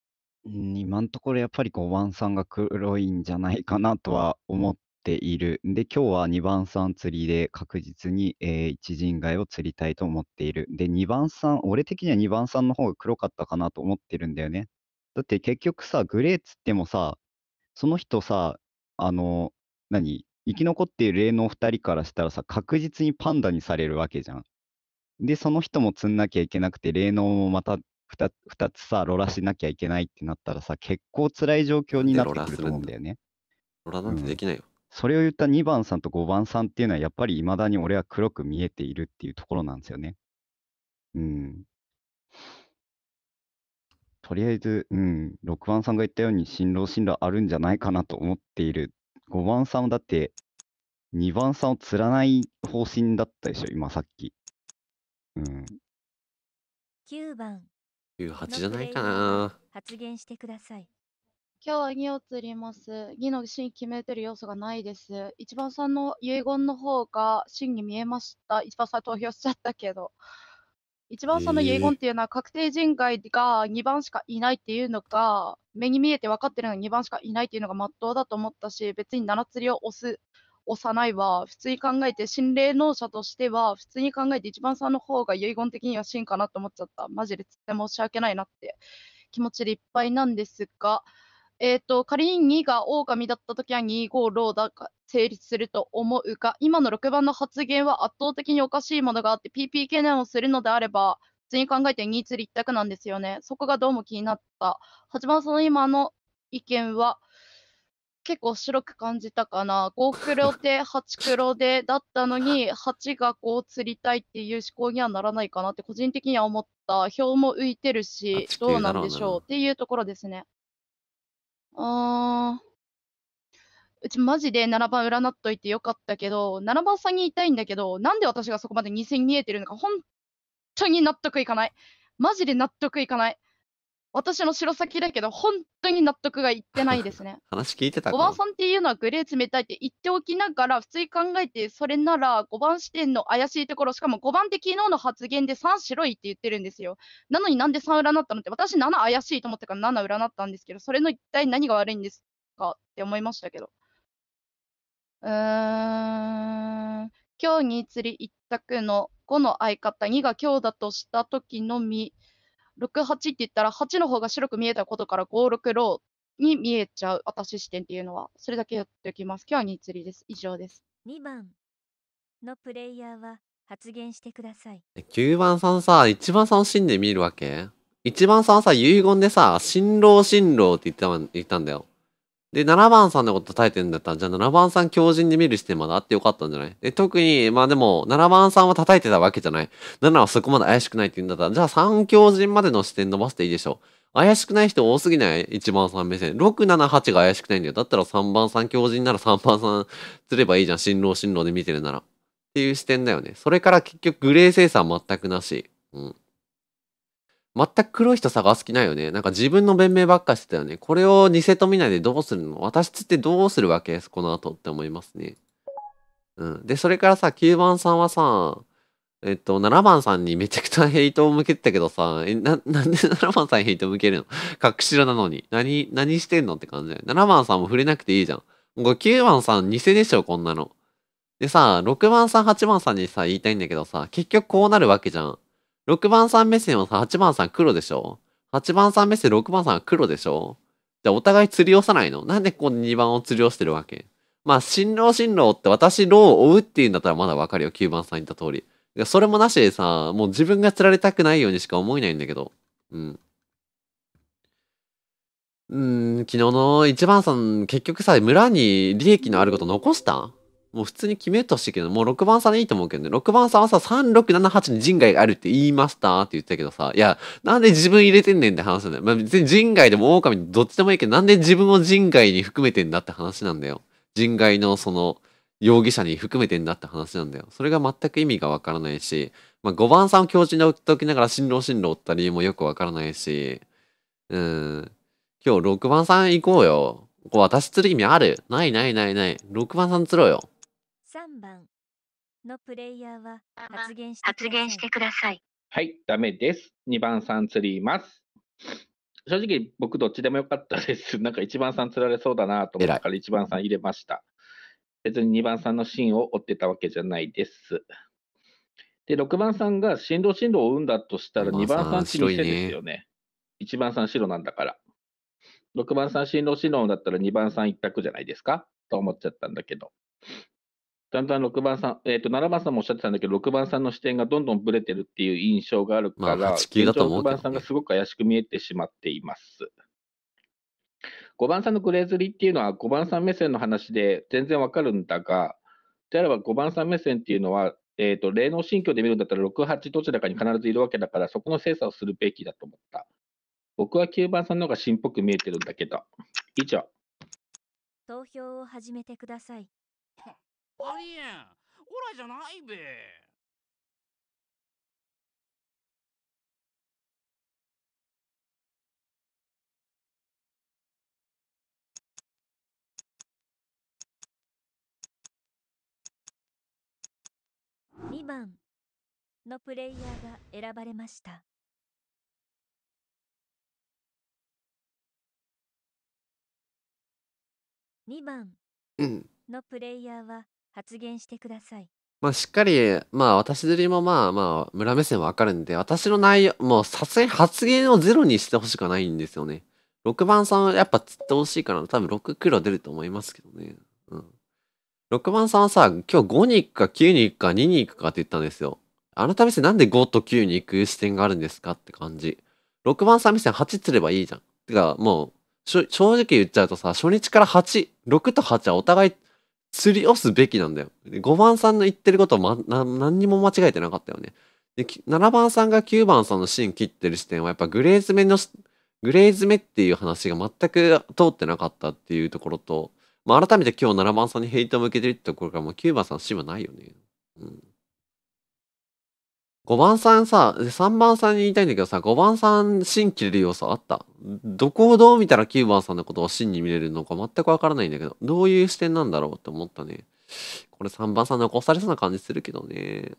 今のところやっぱりこ番さんが黒いんじゃないかなとは思っている。で、今日は2番さん釣りで確実に、え一陣街を釣りたいと思っている。で、2番さん俺的には2番さんの方が黒かったかなと思ってるんだよね。だって結局さ、グレー釣ってもさ、その人さ、あの、何、生き残っている霊能2人からしたらさ、確実にパンダにされるわけじゃん。で、その人も釣んなきゃいけなくて、霊能もまた 2, つさ、ロラしなきゃいけないってなったらさ、結構辛い状況になってくると思うんだよね。ロラなんてできないよ、うん、それを言った2番さんと5番さんっていうのは、やっぱりいまだに俺は黒く見えているっていうところなんですよね。うん。とりあえず、うん、6番さんが言ったように、新郎新郎あるんじゃないかなと思っている。5番さんだって、2番さんを釣らない方針だったでしょ、今さっき。うん。9番。98じゃないかな。発言してください。今日は二を釣ります。二の真決めてる要素がないです。一番さんの遺言の方が真に見えました。一番さん投票しちゃったけど。一番さんの遺言っていうのは確定人外が2番しかいないっていうのが、目に見えて分かってるのが2番しかいないっていうのが真っ当だと思ったし、別に7釣りを押す幼いは、普通に考えて、心霊能者としては、普通に考えて一番さんの方が遺言的には真かなと思っちゃった。マジで申し訳ないなって気持ちでいっぱいなんですが、えっ、ー、と、仮に2が狼だった時は2、5、ローだが成立すると思うが、今の6番の発言は圧倒的におかしいものがあって、PP 懸念をするのであれば、普通に考えて2釣り一択なんですよね。そこがどうも気になった。8番さんの今の意見は、結構白く感じたかな。5黒で8黒でだったのに、8がこう釣りたいっていう思考にはならないかなって個人的には思った。表も浮いてるし、どうなんでしょうっていうところですね。あー。うちマジで7番占っといてよかったけど、7番さんに言いたいんだけど、なんで私がそこまで2線見えてるのか、本当に納得いかない。マジで納得いかない。私の白先だけど、本当に納得がいってないですね。[LAUGHS] 話聞いてたか5番さんっていうのはグレー冷たいって言っておきながら、普通に考えて、それなら5番視点の怪しいところ、しかも5番って昨日の発言で3白いって言ってるんですよ。なのになんで3占ったのって、私7怪しいと思ってから7占ったんですけど、それの一体何が悪いんですかって思いましたけど。うーん、今日に釣り一択の5の相方2が今日だとした時のみ、6、8って言ったら、8の方が白く見えたことから5、6、ローに見えちゃう、私視点っていうのは、それだけやっておきます。今日は2釣りです。以上です。2番のプレイヤーは発言してください。9番さんさ、1番さんを死んで見るわけ ?1 番さんさ、遺言でさ、新郎新郎って言った言ったんだよ。で、7番さんのこと叩いてるんだったら、じゃあ7番さん強人で見る視点まだあってよかったんじゃないで、特に、まあでも、7番さんは叩いてたわけじゃない。7はそこまで怪しくないって言うんだったら、じゃあ3強人までの視点伸ばしていいでしょ。怪しくない人多すぎない ?1 番さん目線。6、7、8が怪しくないんだよ。だったら3番さん強人なら3番さん釣ればいいじゃん。新郎新郎で見てるなら。っていう視点だよね。それから結局グレー生産全くなし。うん。全く黒い人探す気ないよね。なんか自分の弁明ばっかしてたよね。これを偽と見ないでどうするの私つってどうするわけこの後って思いますね。うん。で、それからさ、9番さんはさ、えっと、7番さんにめちゃくちゃヘイトを向けてたけどさ、え、な、なんで7番さんにヘイト向けるの隠しろなのに。何、何してんのって感じだよ。7番さんも触れなくていいじゃん。もう9番さん偽でしょ、こんなの。でさ、6番さん、8番さんにさ、言いたいんだけどさ、結局こうなるわけじゃん。6番さん目線はさ、8番さん黒でしょ ?8 番さん目線、6番さんは黒でしょじゃあお互い釣り寄さないのなんでこの2番を釣り寄してるわけまあ、新郎新郎って私、ローを追うっていうんだったらまだわかるよ。9番さん言った通り。それもなしでさ、もう自分が釣られたくないようにしか思えないんだけど。うん。うん、昨日の1番さん、結局さ、村に利益のあること残したもう普通に決めとしてけど、もう6番さんでいいと思うけどね、6番さんはさ、3678に人外があるって言いましたって言ってたけどさ、いや、なんで自分入れてんねんって話なんだよ。まあ別に人外でも狼どっちでもいいけど、なんで自分を人外に含めてんだって話なんだよ。人外のその、容疑者に含めてんだって話なんだよ。それが全く意味がわからないし、まあ5番さんを教授に置ときながら新郎新郎った理由もよくわからないし、うん、今日6番さん行こうよ。こう私釣る意味あるないないないない。6番さん釣ろうよ。3番のプレイヤーは発言して発言してください。はい、ダメです。2番さん釣ります。正直僕どっちでもよかったです。[LAUGHS] なんか1番さん釣られそうだなと思ったから1番さん入れました。別に2番さんのシーンを追ってたわけじゃないです。で、6番さんが振動振動を追んだとしたら2番さんしてですよね。1番さん白なんだから。6番さん振動振動だったら2番さん一択じゃないですかと思っちゃったんだけど。だんだん6番さん、えっ、ー、と、7番さんもおっしゃってたんだけど、6番さんの視点がどんどんぶれてるっていう印象があるから、まと6番さんがすごく怪しく見えてしまっています。5番さんのグレーズリっていうのは、5番さん目線の話で全然わかるんだが、であれば5番さん目線っていうのは、えっ、ー、と、霊能心境で見るんだったら、6、8どちらかに必ずいるわけだから、そこの精査をするべきだと思った。僕は9番さんの方が心っぽく見えてるんだけど。以上。投票を始めてください。ありえんオラじゃないべ。2番のプレイヤーが選ばれました。2番のプレイヤーは発言してください。まあ、しっかり、まあ、私釣りもまあまあ、村目線はわかるんで、私の内容、もう、さすがに発言をゼロにしてほしくないんですよね。6番さんはやっぱ釣ってほしいから、多分6黒出ると思いますけどね。うん。6番さんはさ、今日5に行くか9に行くか2に行くかって言ったんですよ。あなた目線なんで5と9に行く視点があるんですかって感じ。6番さん目線8釣ればいいじゃん。てか、もう、正直言っちゃうとさ、初日から8、6と8はお互い釣り押すべきなんだよ。5番さんの言ってることは、ま、何にも間違えてなかったよね。で、7番さんが9番さんの芯切ってる視点は、やっぱグレーズめの、グレーズめっていう話が全く通ってなかったっていうところと、まあ、改めて今日7番さんにヘイトを向けてるってところから、もう9番さんの芯はないよね。うん。5番さんさ、3番さんに言いたいんだけどさ、5番さん、芯切れる要素あったどこをどう見たら9番さんのことを芯に見れるのか全くわからないんだけど、どういう視点なんだろうって思ったね。これ3番さん残されそうな感じするけどね。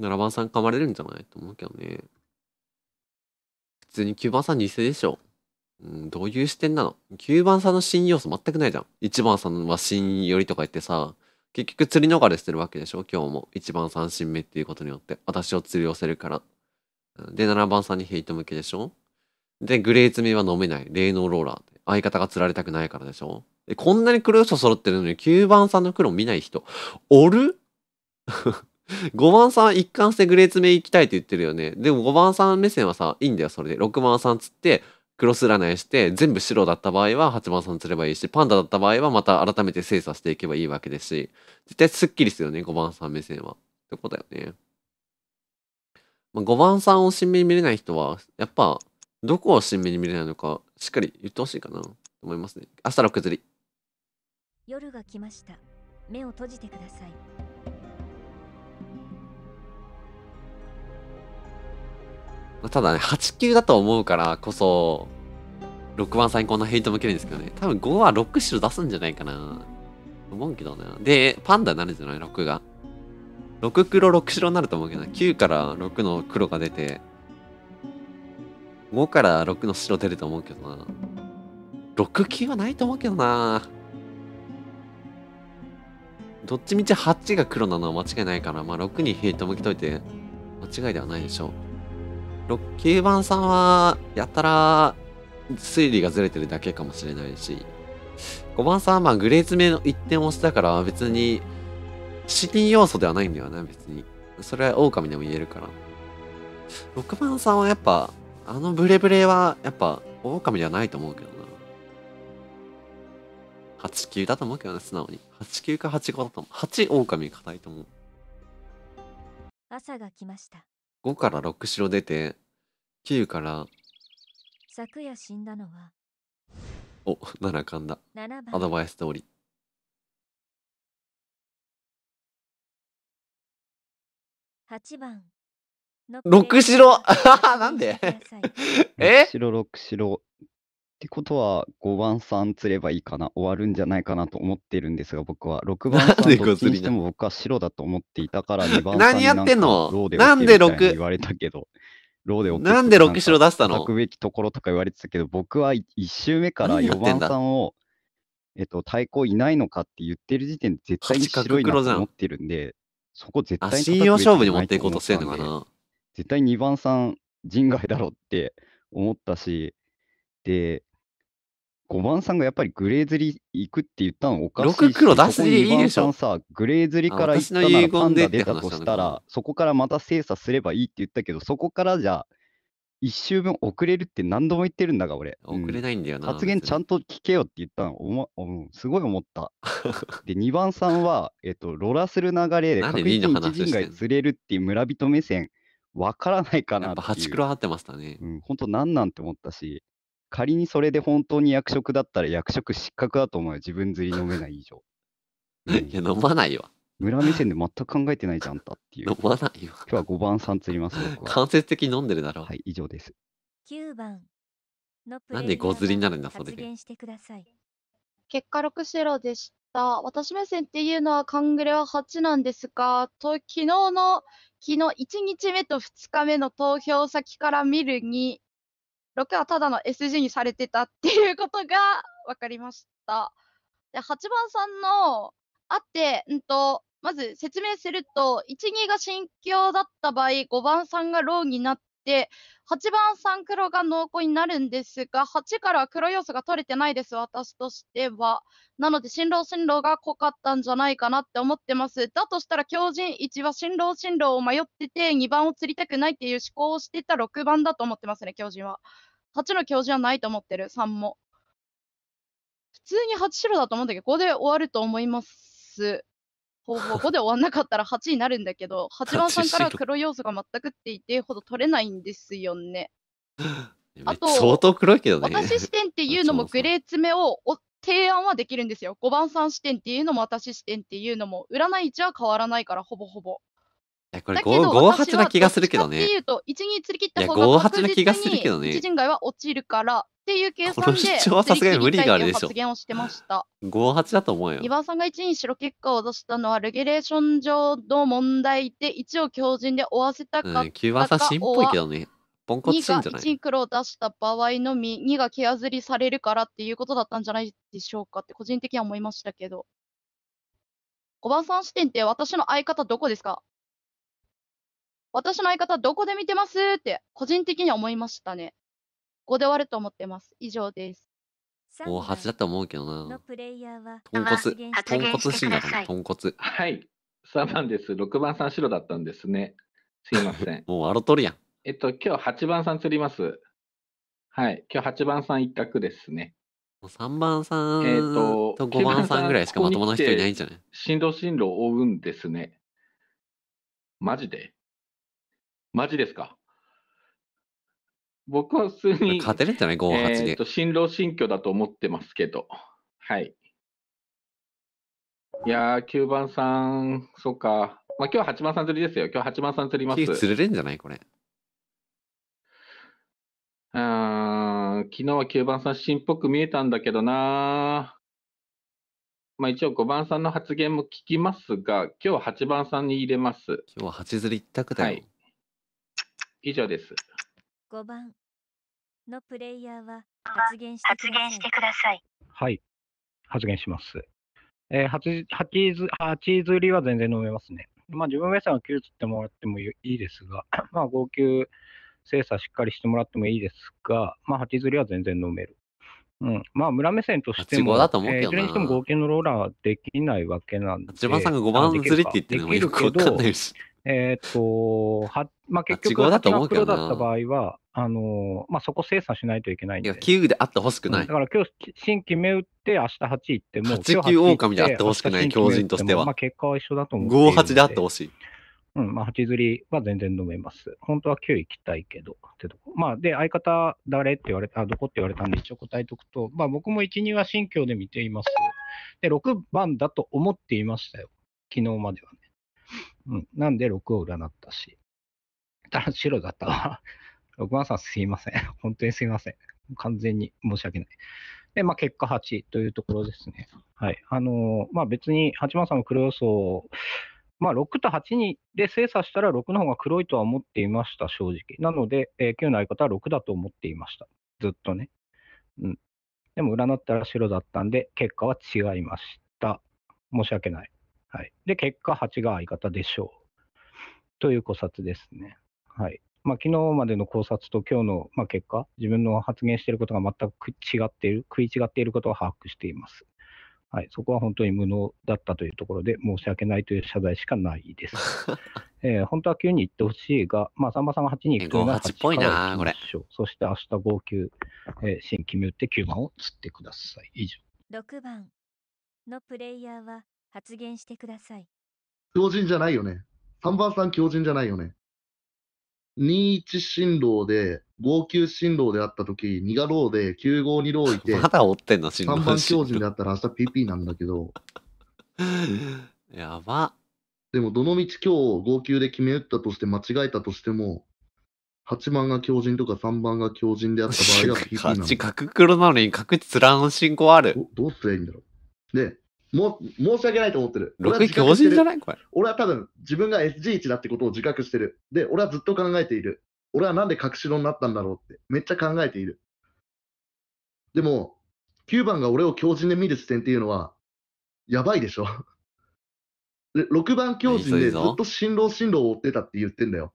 7番さん噛まれるんじゃないと思うけどね。普通に9番さん偽でしょ。うん、どういう視点なの ?9 番さんの芯要素全くないじゃん。1番さんは芯寄りとか言ってさ、結局釣り逃れしてるわけでしょ今日も。一番三振目っていうことによって。私を釣り寄せるから。で、7番さんにヘイト向けでしょで、グレー詰めは飲めない。霊能ローラー相方が釣られたくないからでしょで、こんなに黒い人揃ってるのに9番さんの黒見ない人。おる5 [LAUGHS] 番さん一貫してグレー詰め行きたいって言ってるよね。でも5番さん目線はさ、いいんだよ、それで。6番さんつって、クロス占いして全部白だった場合は八番さん釣ればいいしパンダだった場合はまた改めて精査していけばいいわけですし絶対すっきりするよね5番さん目線はってことだよね、まあ、5番さんを新目に見れない人はやっぱどこを新目に見れないのかしっかり言ってほしいかなと思いますね明日の崩り夜が来ました目を閉じてくださいただね、8級だと思うからこそ、6番さんにこんなヘイト向けるんですけどね。多分5は6白出すんじゃないかな。思うけどな。で、パンダになるんじゃない ?6 が。6黒6白になると思うけどな。9から6の黒が出て、5から6の白出ると思うけどな。6級はないと思うけどな。どっちみち8が黒なのは間違いないから、まあ6にヘイト向きといて、間違いではないでしょう。9番さんは、やたら、推理がずれてるだけかもしれないし、5番さんはまあグレーズ目の一点押しだから別に、資金要素ではないんだよね、別に。それは狼でも言えるから。6番さんはやっぱ、あのブレブレはやっぱ狼ではないと思うけどな。89だと思うけどね、素直に。89か85だと思う。8狼硬いと思う。朝が来ました。5から6白出て9から昨夜死んだのはお7巻だアドバイス通り8番6城 [LAUGHS] なんで [LAUGHS] え白6白ってことは、5番さん釣ればいいかな、終わるんじゃないかなと思ってるんですが、僕は6番さんどっちにしても僕は白だと思っていたから、2番さん何やってんのでなんで o 言われたけど、ローでなんで6白出したのくべきところとか言われてたけど、僕は1周目から4番さんを、えっと、対抗いないのかって言ってる時点で絶対に白いなと思ってるんで、そこ絶対に信用勝負に持っていこうとせんのかでな絶対2番さん人外だろって思ったし、で、5番さんがやっぱりグレーズリ行くって言ったのおかしいし。6黒出すでいいでしょ。さグレーズリから行ったならパンダ出たとしたら、そこからまた精査すればいいって言ったけど、そこからじゃ1周分遅れるって何度も言ってるんだが、俺。遅れないんだよな。発言ちゃんと聞けよって言ったの、おまおすごい思った。[LAUGHS] で、2番さんは、えっと、ロラする流れで確実に一陣が釣れるっていう村人目線、わからないかなっていう。やっぱ8黒張ってましたね。うん、本当んなんて思ったし。仮にそれで本当に役職だったら役職失格だと思うよ。自分釣り飲めない以上。いや、飲まないわ。村目線で全く考えてないじゃんたっていう。飲今まないわ。日は5番さん釣ります、間接的に飲んでるだろ。うはい、以上です。9番のプレーなんで5釣りになるんだそれでしてください。結果6ゼロでした。私目線っていうのは、カングレは8なんですが、と昨日の、昨日1日目と2日目の投票先から見るに、6はただの SG にされてたっていうことが分 [LAUGHS] かりました。で8番さんのあって、んと、まず説明すると、1、2が心境だった場合、5番さんがローになっ、8番サ黒が濃厚になるんですが、8からは黒要素が取れてないです、私としては。なので、新郎新郎が濃かったんじゃないかなって思ってます。だとしたら、狂人1は新郎新郎を迷ってて、2番を釣りたくないっていう思考をしてた6番だと思ってますね、狂人は。8の狂人はないと思ってる、3も。普通に8白だと思うんだけど、ここで終わると思います。ほぼ5で終わんなかったら8になるんだけど、8 [LAUGHS] 番さんから黒要素が全くって言ってほど取れないんですよね。あと、相当黒いけどね。私視点っていうのも [LAUGHS] グレー詰めを提案はできるんですよ。5番さん視点っていうのも私視点っていうのも、占い位置は変わらないから、ほぼほぼ。いや、これ5、5、8な気がするけどね。っていうと、1に釣り切った方が確実に1人外は落ちるから、っていう計算で、この主張はさすがに無理があるでしょ。発言をしてました。5、8だと思うよ。岩さんが1に白結果を出したのは、レギュレーション上の問題で1を強靭で追わせたかったか、うん、9はさ、芯っぽいけどね。ポンコツんじゃない1に黒を出した場合のみ、2が毛あずりされるからっていうことだったんじゃないでしょうかって、個人的には思いましたけど。5番さん視点って私の相方どこですか私の相方どこで見てますって個人的に思いましたね。5で終わると思ってます。以上です。もう8だと思うけどな。豚骨、豚骨シーンだっ豚骨。はい。3番です。6番さん白だったんですね。すいません。[LAUGHS] もうろとるやん。えっと、今日8番さん釣ります。はい。今日8番さん一択ですね。3番さん、えと、5番さんぐらいしかまともな人いないんじゃない振動進路を追うんですね。マジでマジですか。僕は普通に、勝てるんじゃない ?58 で。えっと、新郎新居だと思ってますけど。はい。いやー、9番さん、そうか。まあ、今日は8番さん釣りですよ。今日は8番さん釣ります。釣れるんじゃないこれ。うん、昨日は9番さん新っぽく見えたんだけどなまあ一応5番さんの発言も聞きますが、今日は8番さんに入れます。今日は8釣り一択だよ。はい以上です。5番のプレイヤーは発言してください。してくださいはい、発言します。えー、8, ず8釣りは全然飲めますね。まあ、自分目線は9つってもらってもいいですが、[CLEARS THROAT] まあ、号泣精査しっかりしてもらってもいいですが、まあ、8釣りは全然飲める。うん、まあ、村目線としても、だと思うけどえー、いずれにしても号泣のローラーはできないわけなんで。8番さんが5番釣りって言ってるのもよくわかんないし。えー、っと、はまあ、結局、だと思うけどだった場合は、あのまあ、そこ精査しないといけないんで。いや、9であってほしくない。だから今日、新規目打って、明日8いっても、8、9狼であってほしくない、強人としては。まあ、結果は一緒だと思う。5、8であってほしい。うん、まあ、8釣りは全然飲めます。本当は9行きたいけど、ってとこ。まあ、で、相方誰って言われた、あ、どこって言われたんで、一応答えておくと、まあ、僕も1、2は新居で見ています。で、6番だと思っていましたよ。昨日までは、ね。うん。なんで6を占ったし。ただ白だったわ。6 [LAUGHS] 番さんすいません。本当にすいません。完全に申し訳ない。で、まあ、結果8というところですね。はい。あのー、まあ、別に8番さんの黒予想、まあ、6と8にで精査したら6の方が黒いとは思っていました、正直。なので、えー、9の相方は6だと思っていました。ずっとね。うん。でも、占ったら白だったんで、結果は違いました。申し訳ない。はい。で、結果8が相方でしょう。という考察ですね。はい。まあ、昨日までの考察と今日の、まあ、結果、自分の発言していることが全く違っている、食い違っていることを把握しています。はい、そこは本当に無能だったというところで申し訳ないという謝罪しかないです。[LAUGHS] えー、本当は9に行ってほしいが、まあ、さんまさんが8に行くのが8ぽいな、これ。そして明日号泣、えー、新規打って9番を釣ってください。以上。6番のプレイヤーは発言してください。強靭じゃないよね。3番さん強靭じゃないよね。21振動で、59振動であった時、2がローで、9号2ローいて、まだ追ってんの、振3番強靭であったら明日 PP なんだけど。やば。でも、どのみち今日5泣で決め打ったとして間違えたとしても、8番が強靭とか3番が強靭であった場合は PP なんだ。8角黒なのに角つらん進行ある。どどうすりゃいいんだろう。で、も申し訳ないと思ってる。俺位人じゃないこれ。俺は多分自分が SG1 だってことを自覚してる。で、俺はずっと考えている。俺はなんで隠しろになったんだろうって、めっちゃ考えている。でも、9番が俺を強人で見る視点っていうのは、やばいでしょ。[LAUGHS] で6番強人でずっと進路進路を追ってたって言ってんだよ。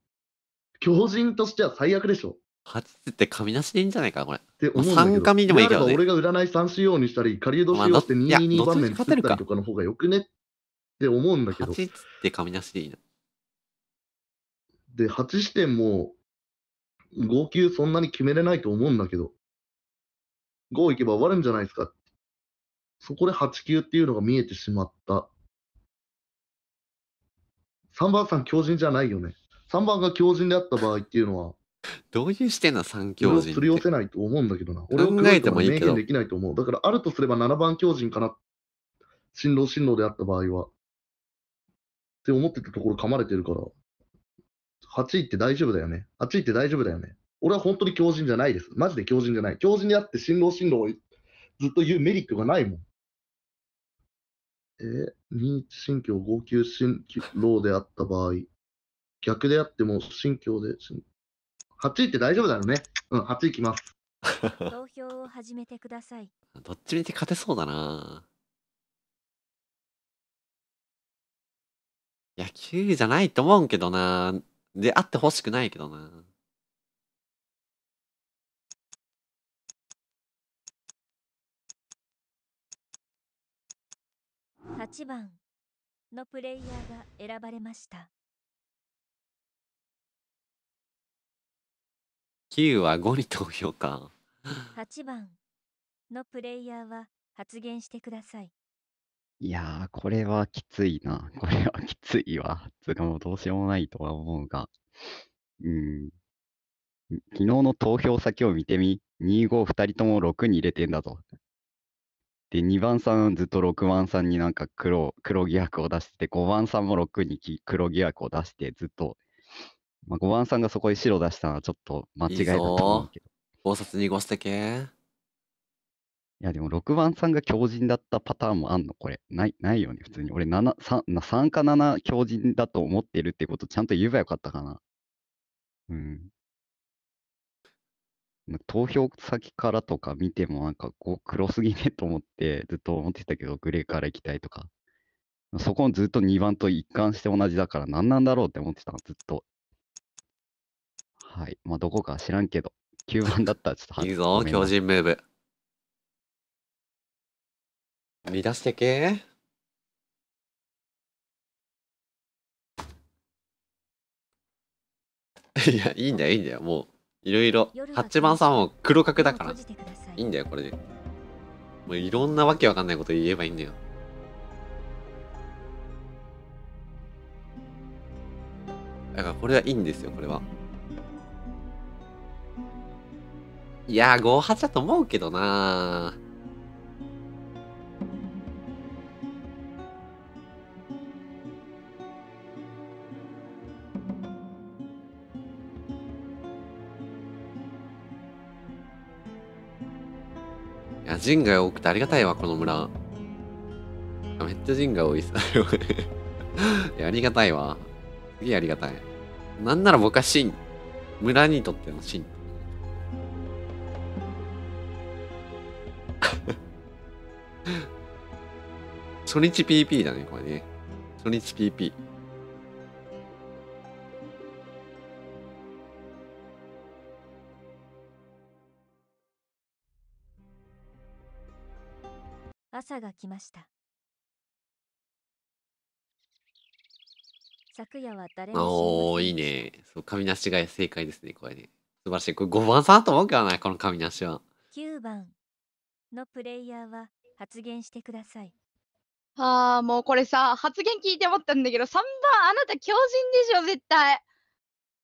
強人としては最悪でしょ。8って神なしでいいんじゃないかこれ。って思うんだけど、でもいいけど、ね、俺が占い3しようにしたり、狩人しようって222番目に作ったりとかの方がよくねって思うんだけど。8って神なしでいいの。で、8視点も、五泣そんなに決めれないと思うんだけど、5いけば終わるんじゃないですか。そこで8級っていうのが見えてしまった。3番さん強靭じゃないよね。3番が強靭であった場合っていうのは、[LAUGHS] どういう視点の三強人。そをり寄せないと思うんだけどな。俺は考えてもいいけど。できないと思う。だからあるとすれば7番教人かな。新郎新郎であった場合は。って思ってたところ噛まれてるから。8位って大丈夫だよね。8位って大丈夫だよね。俺は本当に強人じゃないです。マジで強人じゃない。強人であって新郎新郎をずっと言うメリットがないもん。えー、認知心境、号泣新郎であった場合、逆であっても新境で、8位って大丈夫だよね。うん、8位きます。[LAUGHS] 投票を始めてください。どっちみち勝てそうだな野球じゃないと思うけどなで、あってほしくないけどな8番のプレイヤーが選ばれました。キウは5に投票か。8番のプレイヤーは発言してください。いやー、これはきついな。これはきついわ。つうかもうどうしようもないとは思うが。うん。昨日の投票先を見てみ、252人とも6に入れてんだぞ。で、2番さんずっと6番さんになんか黒、黒疑惑を出してて、5番さんも6に黒疑惑を出して、ずっとまあ、5番さんがそこに白出したのはちょっと間違いだと思うけど。考察濁してけいやでも6番さんが強靭だったパターンもあんのこれ。ない、ないよね、普通に。俺 3, 3か7強靭だと思ってるってことちゃんと言えばよかったかな。うん。投票先からとか見てもなんかこう黒すぎねと思ってずっと思ってたけどグレーから行きたいとか。そこもずっと2番と一貫して同じだから何なんだろうって思ってたのずっと。はい。まあ、どこか知らんけど、9番だったらちょっと [LAUGHS] いいぞ、巨人ブ。見出してけいや、いいんだよ、いいんだよ。もう、いろいろ。八番さんも黒角だから。いいんだよ、これで。もういろんなわけわかんないこと言えばいいんだよ。だからこれはいいんですよ、これは。いやー、5八だと思うけどないや、人が多くてありがたいわ、この村。めっちゃ人が多いっす。[LAUGHS] いや、ありがたいわ。すげえありがたい。なんなら僕は真、村にとっての真。[LAUGHS] 初日 PP だね、これね。初日 PP。朝が来ました昨夜は誰もおいいねそう神しが正解ですねこれね素晴らしいこれ5番さんと思うからなこの神しは9番のプレイヤーは発言してください。ああ、もうこれさ、発言聞いて思ったんだけど、3番あなた強人でしょ、絶対。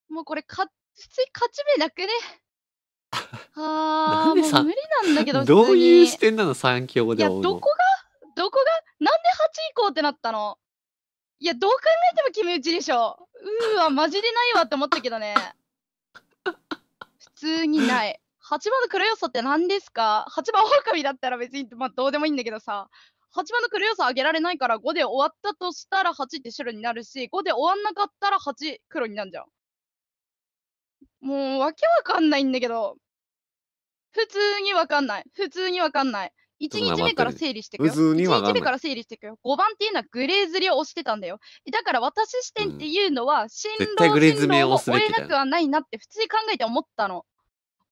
もうこれか、普通に勝ち目なくね。ああ、もう無理なんだけど、どういう視点なの、3強でいや、どこがどこがなんで8以降ってなったのいや、どう考えても決め打ちでしょ。うーわ、マジでないわって思ったけどね。[LAUGHS] 普通にない。8番の黒要素って何ですか ?8 番狼だったら別に、まあ、どうでもいいんだけどさ、8番の黒要素上げられないから5で終わったとしたら8って白になるし、5で終わんなかったら8黒になるじゃん。もうわけわかんないんだけど、普通にわかんない。普通にわかんない。1日目から整理していくよ。1日目から整理していくよ。5番っていうのはグレーズりを押してたんだよ。だから私視点っていうのは、進路を追えなくはないなって普通に考えて思ったの。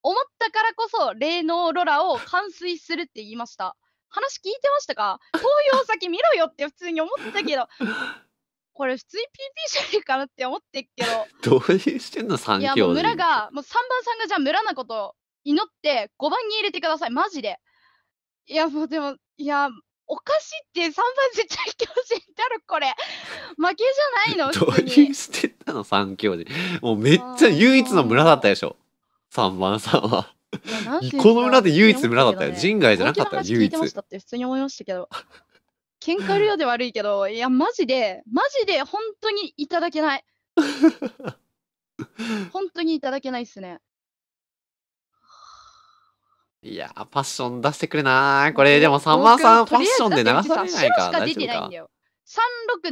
思ったからこそ霊能ロラを完遂するって言いました。話聞いてましたか紅葉先見ろよって普通に思ったけど、これ普通に PP じゃねえかなって思ってっけど。どういうしてんの3いやもう村が、もう3番さんがじゃあ村なこと祈って5番に入れてください、マジで。いやもうでも、いや、おかしいって3番絶対教師になるこれ負けじゃないのどういうしてたの三教弟もうめっちゃ唯一の村だったでしょ三番さんは。この村で唯一村だったよ。人外じゃなかったよ、唯一。聞いって普通に思いましたけど。喧嘩量で悪いけど、いや、マジで、マジで本当にいただけない。[LAUGHS] 本当にいただけないっすね。いやパッション出してくれなこれでもさんまさんファッションで流されないから。白しか出てないんだよ。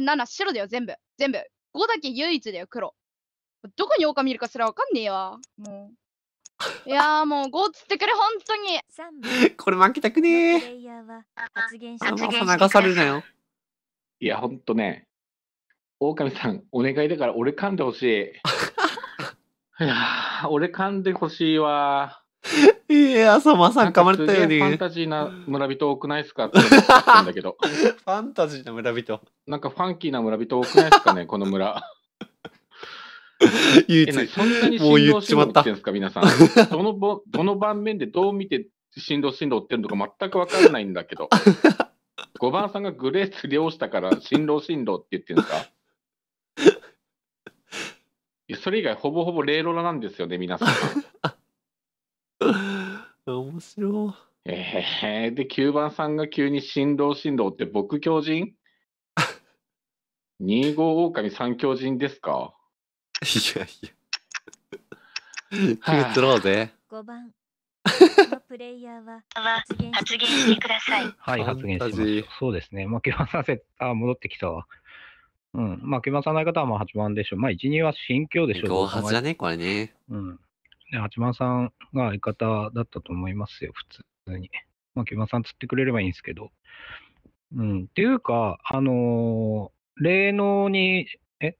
367白だよ、全部。全部。5だけ唯一だよ、黒。どこに狼いるかすらわかんねえわ。もう。[LAUGHS] いやもうーつってくれ本当に [LAUGHS] これ負けたくねえあまさ流されるなよいやほんとね狼さんお願いだから俺噛んでほしい [LAUGHS] いや俺噛んでほしいわいやさまさん噛まれたよねファンタジーな村人多くないですかって思ったんだけどファンタジーな村人なんかファンキーな村人多くないですかねこの村 [LAUGHS] 唯一。そんなに振動振動ってんですか、皆さん。[LAUGHS] どのぼどの盤面でどう見て振動振動ってうのか全く分からないんだけど。5 [LAUGHS] 番さんがグレースしたから振動振動って言ってるんですかそれ以外ほぼほぼレイロラなんですよね、皆さん。面白ええー、で、9番さんが急に振動振動って僕狂人 ?25 狼三狂人ですかいやいや。食うつろうぜ。番。プレイヤーは発言発言してください。はい、発言します。そうですね。負けさせ、あ、戻ってきたわ。うん。負けさない方はまあ8番でしょう。まあ1、2は心境でしょう。合発じねこれね。うん。ね、八番さんが相方だったと思いますよ、普通に。まあ、木場さん釣ってくれればいいんですけど。うん。っていうか、あのー、霊能に、え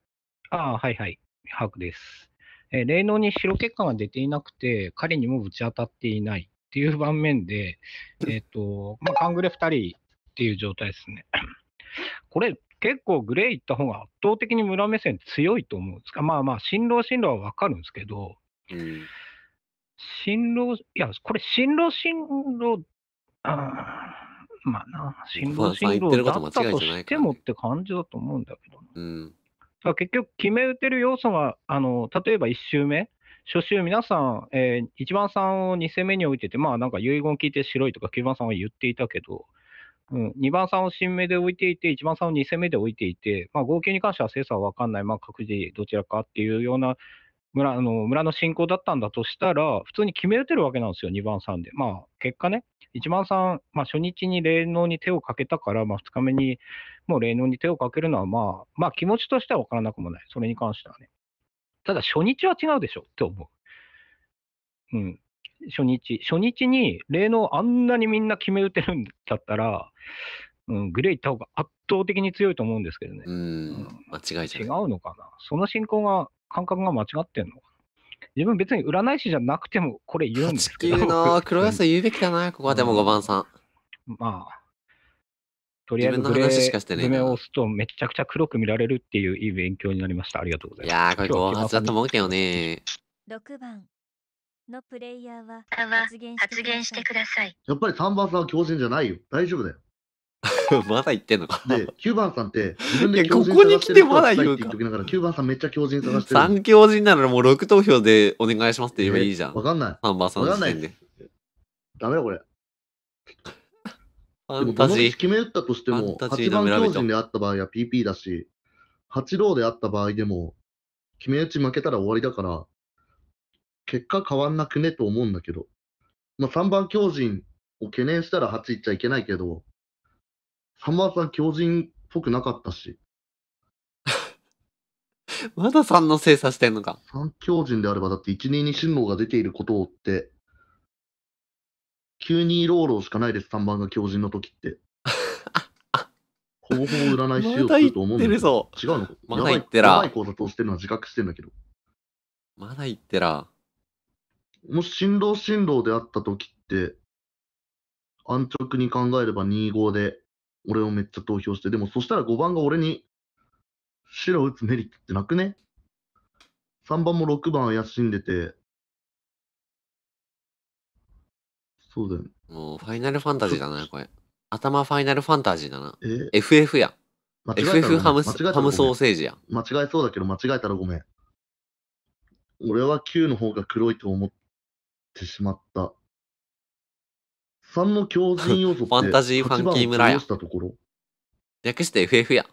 ああ、はいはい。把握です。え霊能に白血管が出ていなくて、彼にもぶち当たっていないっていう盤面で、えー、と、まあ、カングレ2人っていう状態ですね。これ、結構グレー行った方が圧倒的に村目線強いと思うんですが、まあまあ、新郎新郎はわかるんですけど、うん、新郎、いや、これ、新郎新郎、あまあな、新郎新郎だったとしてもって感じだと思うんだけどうんだ結局、決め打てる要素が、あの例えば1周目、初週、皆さん、えー、1番さんを2戦目に置いてて、まあなんか遺言聞いて白いとか9番さんは言っていたけど、うん、2番さんを新目で置いていて、1番さんを2戦目で置いていて、まあ、合計に関しては精査は分かんない、まあ、各自どちらかっていうような村あの村の信仰だったんだとしたら、普通に決めれてるわけなんですよ、2番さんで。まあ、結果ね、1番さん、まあ、初日に霊能に手をかけたから、まあ、2日目にもう霊能に手をかけるのは、まあ、まあ、気持ちとしては分からなくもない、それに関してはね。ただ、初日は違うでしょって思う。うん。初日。初日に霊能あんなにみんな決め打てるんだったら、うん、グレー行った方が圧倒的に強いと思うんですけどね。うん、間違いじゃ違うのかな。その信仰が感覚が間違ってんの自分別に占い師じゃなくてもこれ言うんですけど。地球の黒安言うべきだな、ここはでも5番さん。まあ、とりあえずグを押すとめちゃくちゃ黒く見られるっていういい勉強になりました。ありがとうございます。いやー、これ後発だと思うけどね。6番のプレイヤーは発言してください。やっぱり3番さんは強戦じゃないよ。大丈夫だよ。[LAUGHS] まだ言ってんのか。で、9番さんって自分で強人探してるたら、9番さんめっちゃ強人探してる。3強人ならもう6投票でお願いしますって言えばいいじゃん。わかんない。さんわかんないで。ダメだこれ。ファンタジー。決め打ったとしても、8番強人であった場合は PP だし、8ローであった場合でも、決め打ち負けたら終わりだから、結果変わんなくねと思うんだけど、まあ、3番強人を懸念したら8いっちゃいけないけど、さまざ狂人っぽくなかったし。[LAUGHS] まだ3の精査してんのか。3狂人であれば、だって1、2に進路が出ていることをって、急にローローしかないです、3番が狂人の時って。方法占いしようとすると思うんだけど。違うのまだ言ってら。やばい考察をしてるのは自覚してんだけど。まだ言ってら。もし進路進路であった時って、安直に考えれば25で、俺をめっちゃ投票して、でもそしたら5番が俺に白打つメリットってなくね ?3 番も6番怪しんでて、そうだよね。もうファイナルファンタジーだな、これ。頭ファイナルファンタジーだな。え FF や FF ハムハムソーセージや間違えそうだけど、間違えたらごめん。俺は Q の方が黒いと思ってしまった。三の強靭要素って [LAUGHS] ファンタジーファンキー村やしたところ略して FF や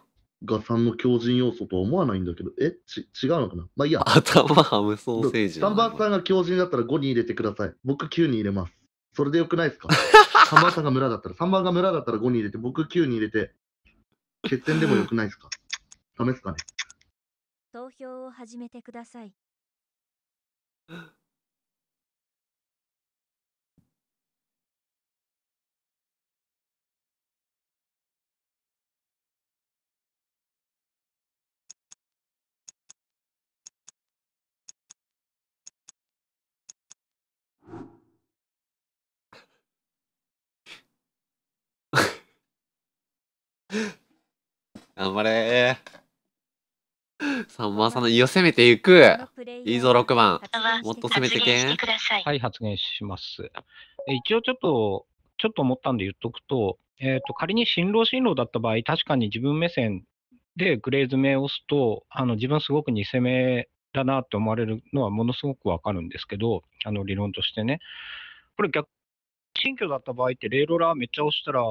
が三の強靭要素とは思わないんだけど、えち違うのかなまあいいや。頭ハムソーセージ。3番さんが強靭だったら5に入れてください。僕9に入れます。それでよくないですか ?3 番 [LAUGHS] さんが村だったら、3番が村だったら5に入れて、僕9に入れて、決戦でもよくないですかダメですかね投票を始めてください。[LAUGHS] 頑張れ [LAUGHS] さんまさんの胃を攻めていく。いいぞ、6番。もっと攻めてけん。はい、発言します。一応ちょっと、ちょっと思ったんで言っとくと、えっ、ー、と、仮に新郎新郎だった場合、確かに自分目線でグレーズ目を押すと、あの自分すごく偽攻めだなって思われるのはものすごくわかるんですけど、あの理論としてね。これ逆、新居だった場合って、レーロラーめっちゃ押したら、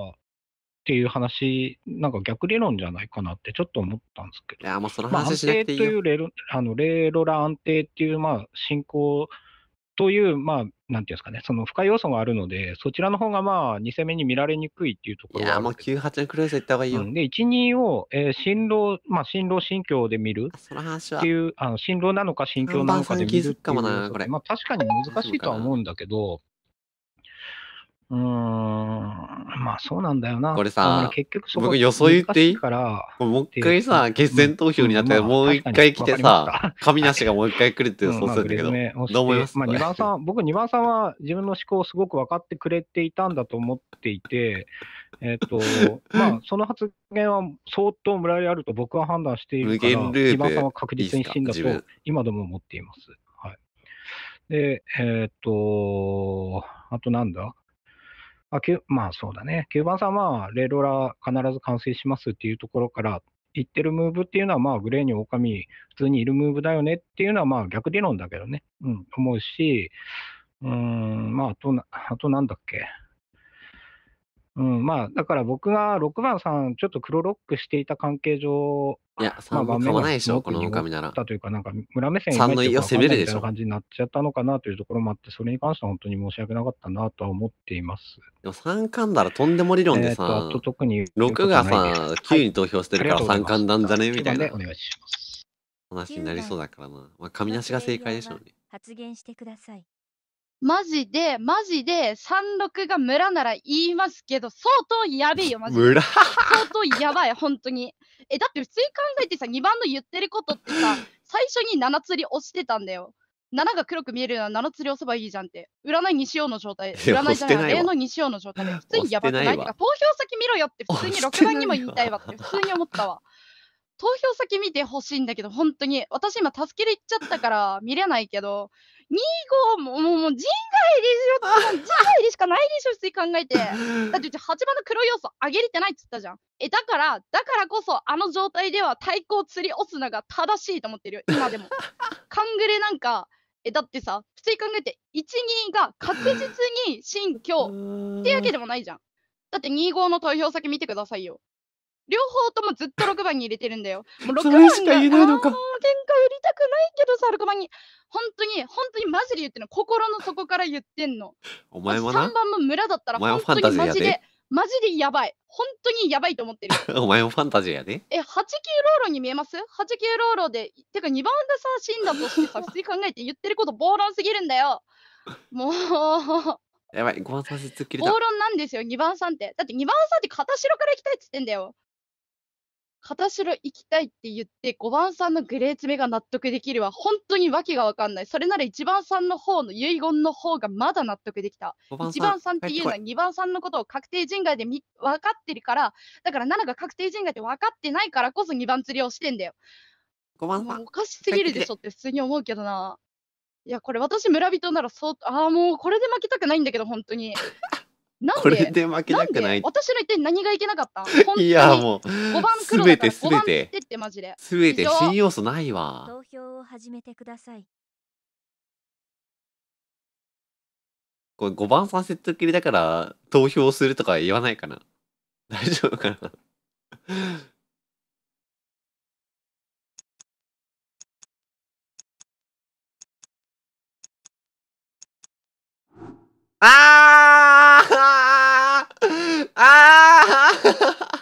ていう話、なんか逆理論じゃないかなってちょっと思ったんですけど。いや、もうその話しなくていいよ。まあ、安定というレロ、あの、レーロラ安定っていう、まあ、進行という、まあ、なんていうんですかね、その付加要素があるので、そちらの方がまあ、2戦目に見られにくいっていうところいや、もう98のクルーズ行った方がいいよ。うん、で、1、2を、えー、新郎、まあ、新郎新教で見るっていう、あの新郎なのか新教なのかで見るっていう。まあ、確かに難しいとは思うんだけど、うーん、まあそうなんだよな。これさ、結局そこ僕予想言っていいからもう一回さ、決選投票になったらもう一回来てさ、神梨がもう一回来るってそ想するんだけど、どう思いますあ、まあ、2番さん、僕、2番さんは自分の思考をすごく分かってくれていたんだと思っていて、えっと、[LAUGHS] まあ、その発言は相当無駄であると僕は判断しているから、無限ループ2番さんは確実に死んだと今でも思っています。はい。で、えっと、あとなんだあまあそうだね、9番さんはレロラ必ず完成しますっていうところから、言ってるムーブっていうのは、まあ、グレーに狼、普通にいるムーブだよねっていうのは、まあ逆理論だけどね、うん、思うし、うん、まあ、あとな、あとなんだっけ、うん、まあ、だから僕が6番さん、ちょっと黒ロックしていた関係上、いや、3番目わないでしょ、この狼なら。というか、なんか村目線の1攻めるでしょ。感じになっちゃったのかなというところもあって、それに関しては本当に申し訳なかったなとは思っています。でも3冠ならとんでも理論でさ、えと特に6がさ、9に投票してるから3冠なんじゃね、みたいなお願いします。話になりそうだからな。まあ、神なしが正解でしょうね。発言してください。マジで、マジで、36が村なら言いますけど、相当やべえよ、マジで。村相当やばい、本当に。え、だって普通に考えてさ、2番の言ってることってさ、最初に7釣り押してたんだよ。7が黒く見えるなら7釣り押せばいいじゃんって。占いにしようの状態。占いじゃない、例の西洋の状態で。普通にやばくないか、投票先見ろよって普通に6番にも言いたいわって、普通に思ったわ。投票先見てほしいんだけど、本当に。私今、助けで行っちゃったから見れないけど、2号ももう人外でしょ、人外でしかないでしょ、普通に考えて。[LAUGHS] だってうち8番の黒要素上げれてないっつったじゃん。え、だから、だからこそあの状態では太鼓を釣り押すのが正しいと思ってるよ、今でも。カングレなんか、え、だってさ、普通に考えて、1、2が確実に新居ってわけでもないじゃん。だって2号の投票先見てくださいよ。両方ともずっと6番に入れてるんだよ。[LAUGHS] もう6番がそれしか言えないのか。もう喧嘩売りたくないけどさ、6番に。本当に、本当にマジで言ってんの。心の底から言ってんの。お前もな。3番も村だったら本当にマジで。マジでやばい。本当にやばいと思ってる。[LAUGHS] お前もファンタジーやで、え、8級ローロに見えます ?8 級ローロで、てか2番でさ、死んだとしてさ、普通に考えて言ってること暴論すぎるんだよ。もう。やばい、5番さん突っ切れた。暴論なんですよ、2番さんって。だって2番さんって片白から行きたいって言ってんだよ。片城行きたいって言って、5番さんのグレー詰めが納得できるは、本当に訳がわかんない。それなら1番さんの方の遺言の方がまだ納得できた。番1番さんっていうのは2番さんのことを確定人外で分かってるから、だから7が確定人外って分かってないからこそ2番釣りをしてんだよ。5番さん。おかしすぎるでしょって普通に思うけどな。いや、これ私村人ならそう、ああ、もうこれで負けたくないんだけど、本当に。なんこれで負けなくなんないで私の一体何がいけなかったいやもう5番黒だから全てすべて全てってて新要素ないわ投票を始めてください。これ5番さん説得切りだから投票するとか言わないかな大丈夫かなああああ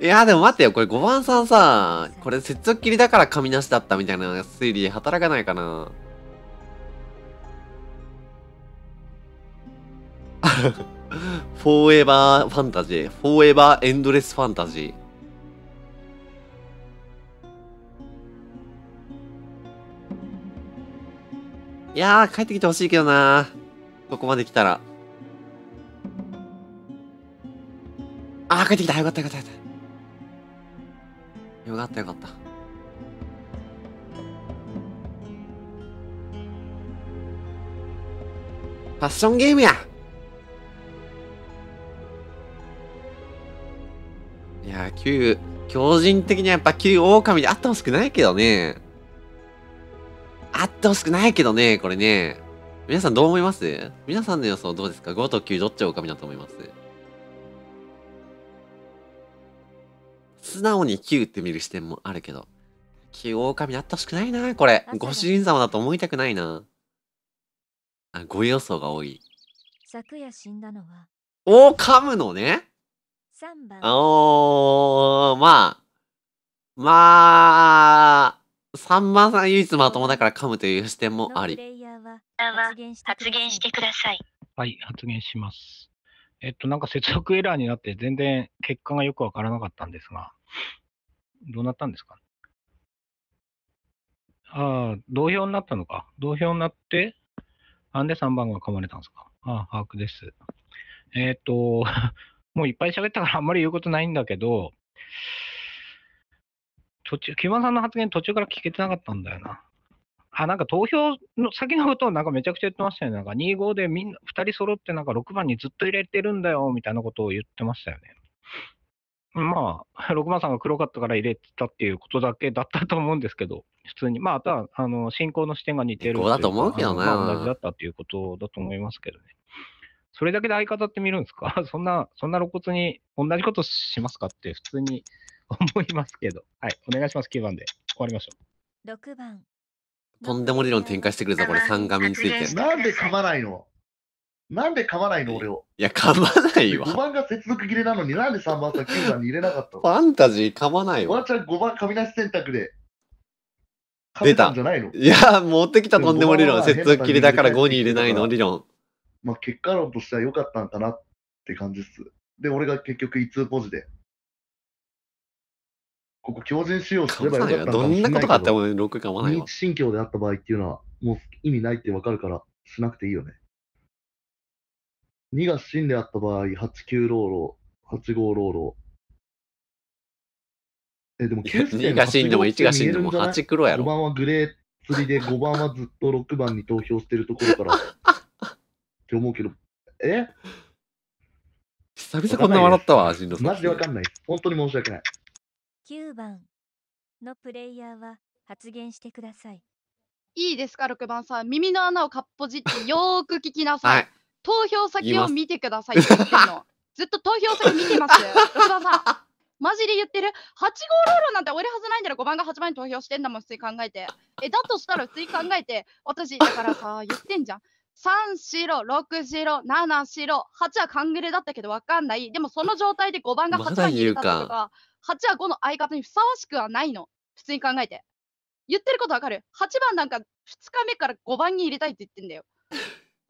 いやでも待ってよ、これ5番さんさ、これ接続切りだから紙なしだったみたいな推理働かないかな。[LAUGHS] フォーエバーファンタジー、フォーエバーエンドレスファンタジー。いやー、帰ってきてほしいけどなここまで来たら。あー、帰ってきた。よかったよかったよかった。よかったよかった。ファッションゲームやいやー、旧、強人的にはやっぱ旧狼であってほしくないけどね。あってほしくないけどね、これね。皆さんどう思います皆さんの予想どうですか ?5 と9どっちが狼だと思います素直に9って見る視点もあるけど。9狼あってほしくないな、これ。ご主人様だと思いたくないな。あ、ご予想が多い。昨夜死んだのは。おー、噛むのねおー、まあ。まあ、サ番さん唯一まともだから噛むという視点もあり。発言してください。はい、発言します。えっと、なんか接続エラーになって全然結果がよくわからなかったんですが、どうなったんですかああ、同票になったのか。同票になって、なんで3番が噛まれたんですかああ、把握です。えっ、と、[LAUGHS] もういっぱい喋ったからあんまり言うことないんだけど、途中、木村さんの発言途中から聞けてなかったんだよな。あ、なんか投票の先のことをなんかめちゃくちゃ言ってましたよね。なんか2-5でみんな、2人揃ってなんか6番にずっと入れてるんだよ、みたいなことを言ってましたよね。まあ、六番さんが黒かったから入れてたっていうことだけだったと思うんですけど、普通に。まあ、あとは、あの、進行の視点が似てるうだと思うけどね。同じだったっていうことだと思いますけどね。それだけで相方って見るんですか [LAUGHS] そんな、そんな露骨に同じことしますかって普通に思いますけど。はい、お願いします、9番で。終わりましょう。6番。とんでも理論展開してくるぞ、これ、三面について。なんで噛まないのなんで噛まないの俺を。いや、噛まないわ。5番が接続切れなのになんで3番と9番に入れなかったのファンタジー噛まないわ。ワンちゃん5番噛み出し選択で。出たんじゃないのいや、持ってきたとんでも理論。接続切れだから5に入れないの、理論。まあ、結果論としては良かったんかなって感じっす。で、俺が結局、い通ポジで。ここ強靭使用すればよかったどんなことがあっても6かもないわ。心境であった場合っていうのは、もう意味ないってわかるから、しなくていいよね。2がんであった場合、89ローロー、85ローロー。え、でも、9がでも1が真でも8黒やろ。5番はグレー釣りで、5番はずっと6番に投票してるところから。って思うけど、え久々こんな笑ったわ、さん。マジでわかんない。本当に申し訳ない。9番のプレイヤーは発言してください。いいですか、6番さん。耳の穴をかっぽじってよーく聞きなさい。はい、投票先を見てくださいずっと投票先見てます。6 [LAUGHS] 番さん。マジで言ってる ?8 号ロールなんて俺はずないんだろ、5番が8番に投票してんだもん、普通に考えて。え、だとしたら普通に考えて、私、だからさ、言ってんじゃん。3四6七7白、8は勘ングだったけどわかんない。でもその状態で5番が8番に入れたとか、8は5の相方にふさわしくはないの。普通に考えて。言ってることわかる ?8 番なんか2日目から5番に入れたいって言ってんだよ。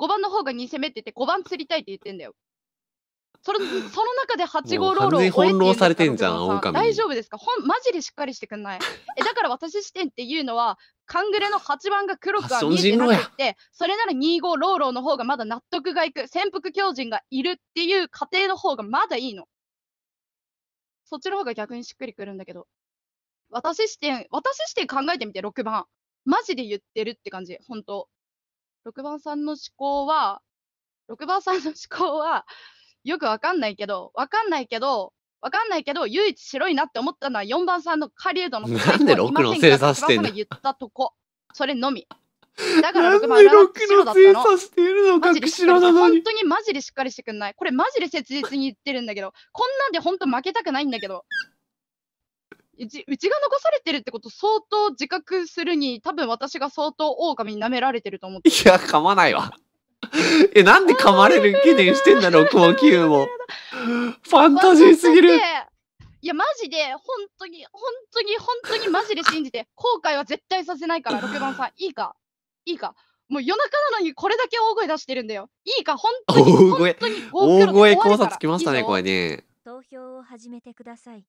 5番の方が2攻めって言って5番釣りたいって言ってんだよ。それ [LAUGHS] その中で8号ロールを追えって言れて大丈夫ですかほんマジでしっかりしてくんない。えだから私視点っていうのは、カングレの8番が黒くは見えてなくて、それなら2号ローローの方がまだ納得がいく、潜伏狂人がいるっていう過程の方がまだいいの。そっちの方が逆にしっくりくるんだけど。私視点、私視点考えてみて、6番。マジで言ってるって感じ、本当6番さんの思考は、6番さんの思考は、よくわかんないけど、わかんないけど、わかんないけど、唯一白いなって思ったのは4番さんの狩人のなんで6の正座してんの言ったとこ。それのみ。だから6番だったの。さしてるのマジで白なのに。本当にマジでしっかりしてくんない。これマジで切実に言ってるんだけど、こんなんで本当負けたくないんだけど。うちうちが残されてるってこと相当自覚するに、多分私が相当狼に舐められてると思って。いや、噛まないわ。え、なんで噛まれる懸念してんだ、6も9も。[LAUGHS] ファンタジーすぎる。いや、マジで、本当に、本当に、本当にマジで信じて、後悔は絶対させないから、6番さん、いいか。いいかもう夜中なのにこれだけ大声出してるんだよ。いいか、本当に。大声、大声考察きましたね、これね。投票を始めてください。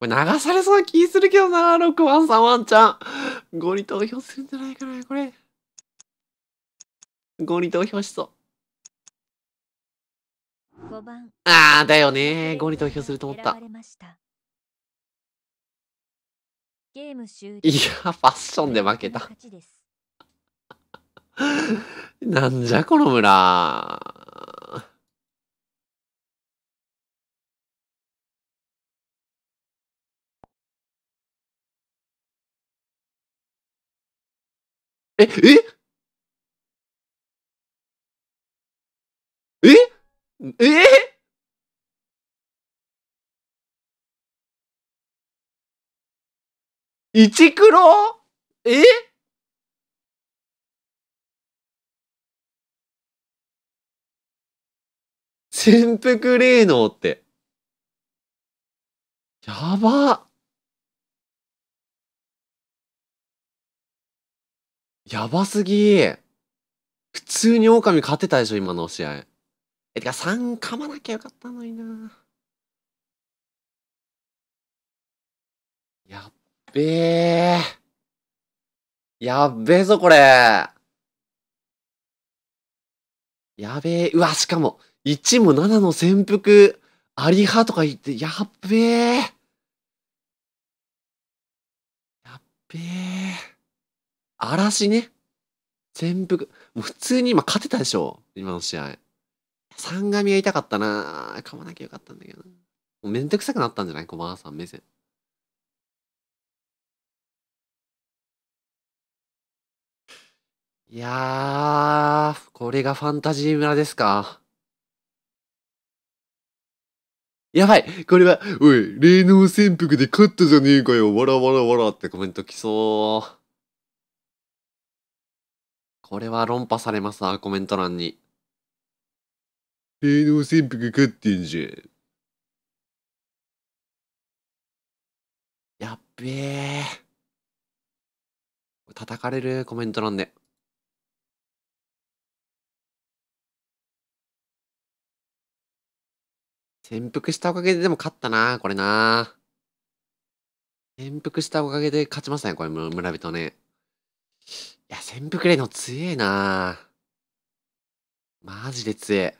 これ流されそうな気するけどな、6番さんワンちゃん。5に投票するんじゃないかな、これ。5に投票しそう。ああ、だよねー。5に投票すると思った。いや、ファッションで負けた。[LAUGHS] なんじゃこの村。ええええー、一黒え潜伏霊能って。やば。やばすぎ。普通に狼勝てたでしょ、今の試合。え、てか3噛まなきゃよかったのにな。やっべえ。やっべえぞ、これ。やべえ。うわ、しかも、1も7の潜伏、ありはとか言って、やっべえ。やっべえ。嵐ね。潜伏。もう普通に今勝てたでしょ今の試合。三神が痛かったな噛まなきゃよかったんだけどな。もうめんどくさくなったんじゃない駒川さん目線。いやー、これがファンタジー村ですか。やばいこれは、おい、霊能潜伏で勝ったじゃねえかよ、わらわらわらってコメント来そう。これは論破されますわ、コメント欄に。霊能潜伏食ってんじゃん。やっべえ。叩かれるコメントなんで。潜伏したおかげででも勝ったな、これな。潜伏したおかげで勝ちましたね、これ、村人ね。いや、潜伏例の強えな。マジで強え。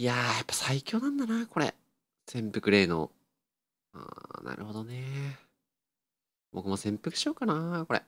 いやー、やっぱ最強なんだな、これ。潜伏霊の。あー、なるほどね。僕も潜伏しようかな、これ。